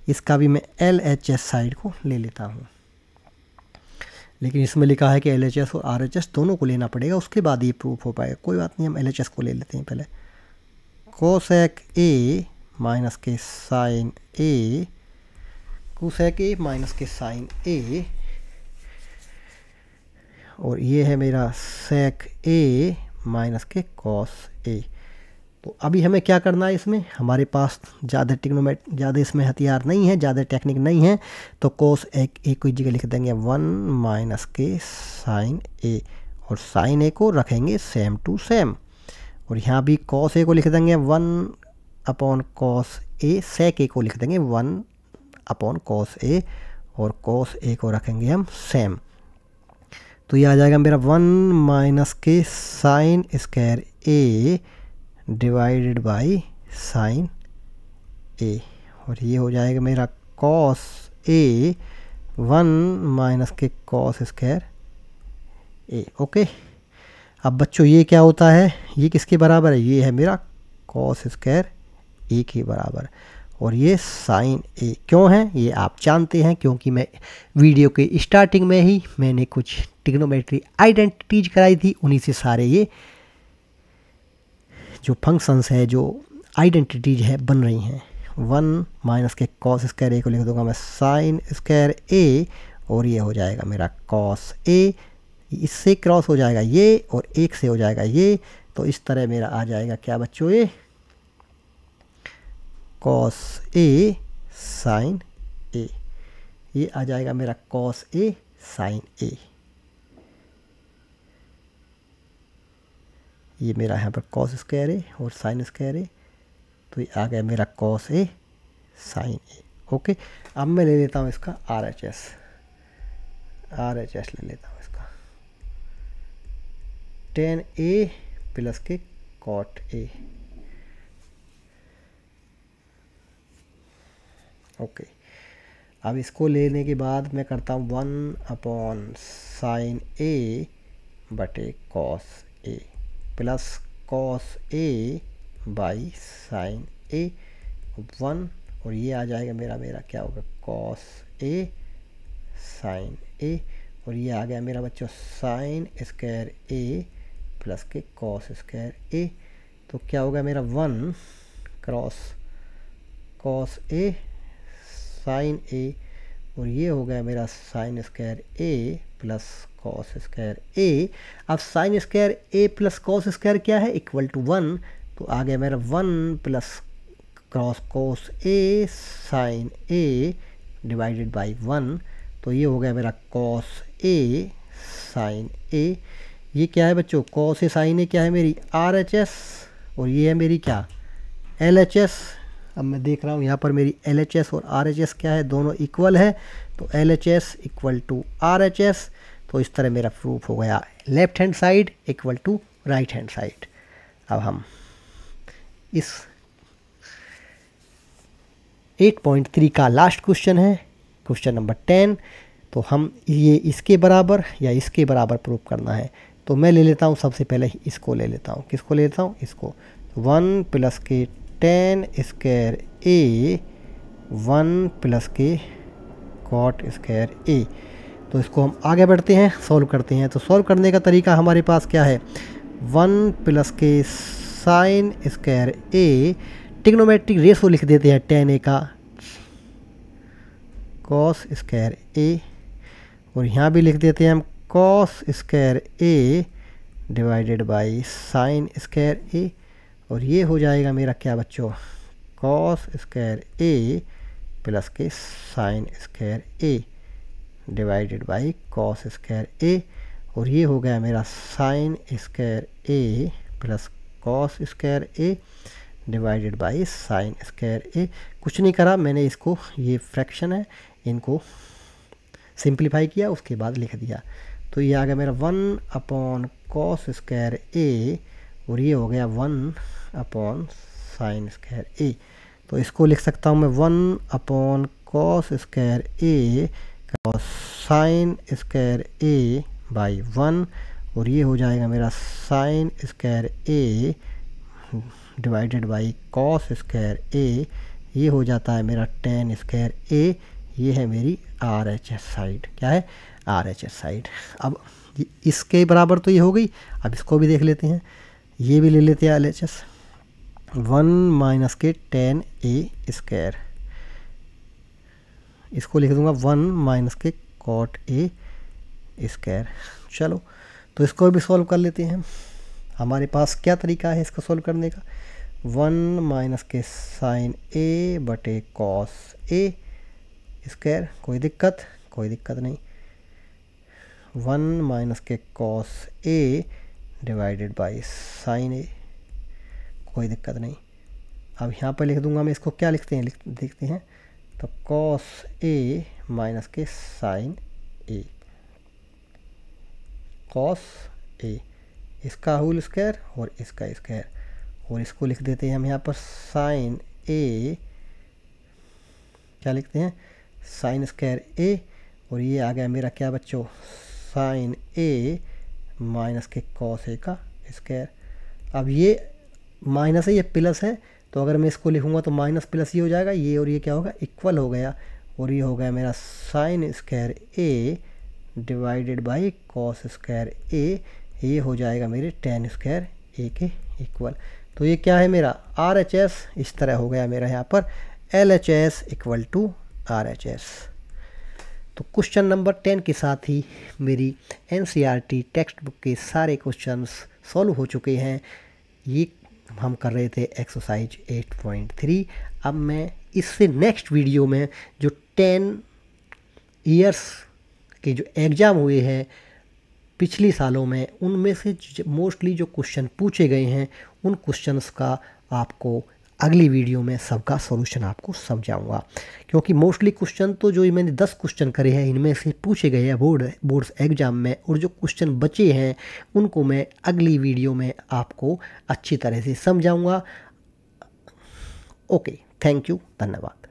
इसका भी मैं एल एच एस साइड को ले लेता हूँ लेकिन इसमें लिखा है कि एल एच एस और आर एच एस दोनों को लेना पड़ेगा उसके बाद ये प्रूफ हो पाएगा कोई बात नहीं हम एल एच एस को ले लेते हैं पहले कोसेक ए माइनस के sine A cosec A minus के साइन ए और ये है मेरा सेक ए माइनस के कॉस ए तो अभी हमें क्या करना है इसमें हमारे पास ज़्यादा टिक्नोमेट ज़्यादा इसमें हथियार नहीं है ज़्यादा टेक्निक नहीं है तो कोस एक ए को जगह लिख देंगे वन माइनस के साइन ए और साइन ए को रखेंगे सेम टू सेम और यहाँ भी कॉस ए को लिख देंगे one upon cos A sec A को लिख देंगे वन अपॉन कॉस ए और कॉस ए को रखेंगे हम सेम तो ये आ जाएगा मेरा वन माइनस के sine square A divided by sine A और ये हो जाएगा मेरा कॉस ए वन माइनस के कॉस स्क्वायर ए ओके अब बच्चों ये क्या होता है ये किसके बराबर है ये है मेरा कॉस स्क्वायर ए के बराबर और ये साइन ए क्यों है ये आप जानते हैं क्योंकि मैं वीडियो के स्टार्टिंग में ही मैंने कुछ टिग्नोमेट्री आइडेंटिटीज कराई थी उन्हीं से सारे ये जो फंक्शंस है जो आइडेंटिटीज है बन रही हैं वन माइनस के कॉस स्क्वायर ए को लिख दूंगा मैं साइन स्क्वायर ए और ये हो जाएगा मेरा कॉस ए इससे क्रॉस हो जाएगा ये और एक से हो जाएगा ये तो इस तरह मेरा आ जाएगा क्या बच्चों ये कॉस ए साइन ए ये आ जाएगा मेरा कॉस ए साइन ए ये मेरा यहाँ पर कॉस स्क्वायर ए और साइन स्क्वायर है तो ये आ गया मेरा cos A sine A okay अब मैं ले लेता हूँ इसका R H S R H S ले लेता हूँ इसका टेन ए प्लस के कॉट ए ओके अब इसको लेने के बाद मैं करता हूँ वन अपॉन साइन ए बटे cos A plus cos A by sine A one और ये आ जाएगा मेरा मेरा क्या होगा कॉस ए साइन ए और ये आ गया मेरा बच्चों साइन स्क्वायर ए प्लस के कॉस स्क्वायर ए तो क्या होगा मेरा one cross cos A sine A और ये हो गया मेरा sine square A plus cos square A अब sine square A plus cos square क्या है इक्वल टू वन तो आ गया मेरा one plus cross cos A sine A divided by one तो ये हो गया मेरा कॉस ए साइन ए ये क्या है बच्चों कॉस ए साइन ए क्या है मेरी आर एच एस और ये है मेरी क्या एल एच एस अब मैं देख रहा हूँ यहाँ पर मेरी एल और आर क्या है दोनों इक्वल है तो एल इक्वल टू आर तो इस तरह मेरा प्रूफ हो गया left hand side equal to right hand side अब हम इस 8.3 का लास्ट क्वेश्चन है क्वेश्चन नंबर 10 तो हम ये इसके बराबर या इसके बराबर प्रूफ करना है तो मैं ले लेता हूँ सबसे पहले इसको ले लेता हूँ किसको ले लेता हूँ इसको वन प्लस के tan square A one plus के कॉट स्क्र ए तो इसको हम आगे बढ़ते हैं सॉल्व करते हैं तो सॉल्व करने का तरीका हमारे पास क्या है वन प्लस के sine square A trigonometric ratio लिख देते हैं टेन ए का कॉस स्क्र ए और यहाँ भी लिख देते हैं हम cos square A divided by sine square A और ये हो जाएगा मेरा क्या बच्चों कॉस स्क्र ए प्लस के sine square A divided by cos square A और ये हो गया मेरा sine square A plus cos square A divided by sine square A कुछ नहीं करा मैंने इसको ये फ्रैक्शन है इनको सिंप्लीफाई किया उसके बाद लिख दिया तो ये आ गया मेरा one upon cos square A और ये हो गया one upon sine square A तो इसको लिख सकता हूँ मैं one upon cos square A sine square A by one और ये हो जाएगा मेरा sine square A divided by cos square A ये हो जाता है मेरा टेन स्क्र ए ये है मेरी आर एच एस साइड क्या है आर एच एस साइड अब इसके बराबर तो ये हो गई अब इसको भी देख लेते हैं ये भी ले लेते हैं R H S one minus के टेन ए स्क्वायर इसको लिख दूंगा वन माइनस के कॉट ए स्क्वायर चलो तो इसको भी सॉल्व कर लेते हैं हमारे पास क्या तरीका है इसको सॉल्व करने का वन माइनस के साइन ए बटे कॉस ए स्क्वायर कोई दिक्कत कोई दिक्कत नहीं वन माइनस के cos A divided by sine A कोई दिक्कत नहीं अब यहाँ पर लिख दूंगा मैं इसको क्या लिखते हैं देखते हैं तो कॉस ए माइनस के साइन ए कॉस ए इसका होल स्क्वायर और इसका स्क्वायर और इसको लिख देते हैं हम यहाँ पर साइन ए क्या लिखते हैं साइन स्क्वायर ए और ये आ गया मेरा क्या बच्चों साइन ए माइनस के कॉस ए का स्क्वायर अब ये माइनस है ये प्लस है तो अगर मैं इसको लिखूँगा तो माइनस प्लस ये हो जाएगा ये और ये क्या होगा इक्वल हो गया और ये हो गया मेरा sine square A divided by cos square A ये हो जाएगा मेरे टेन स्क्वायर ए के इक्वल तो ये क्या है मेरा आर एच एस इस तरह हो गया मेरा यहाँ पर L H S equal to R H S तो क्वेश्चन नंबर टेन के साथ ही मेरी N C R T text textbook के सारे क्वेश्चन सॉल्व हो चुके हैं ये हम कर रहे थे एक्सरसाइज 8.3 अब मैं इससे नेक्स्ट वीडियो में जो 10 ईयर्स के जो एग्ज़ाम हुए हैं पिछले सालों में उनमें से मोस्टली जो क्वेश्चन पूछे गए हैं उन क्वेश्चंस का आपको अगली वीडियो में सबका सोल्यूशन आपको समझाऊंगा क्योंकि मोस्टली क्वेश्चन तो जो मैंने दस क्वेश्चन करे हैं इनमें से पूछे गए हैं बोर्ड बोर्ड्स एग्ज़ाम में और जो क्वेश्चन बचे हैं उनको मैं अगली वीडियो में आपको अच्छी तरह से समझाऊँगा ओके थैंक यू धन्यवाद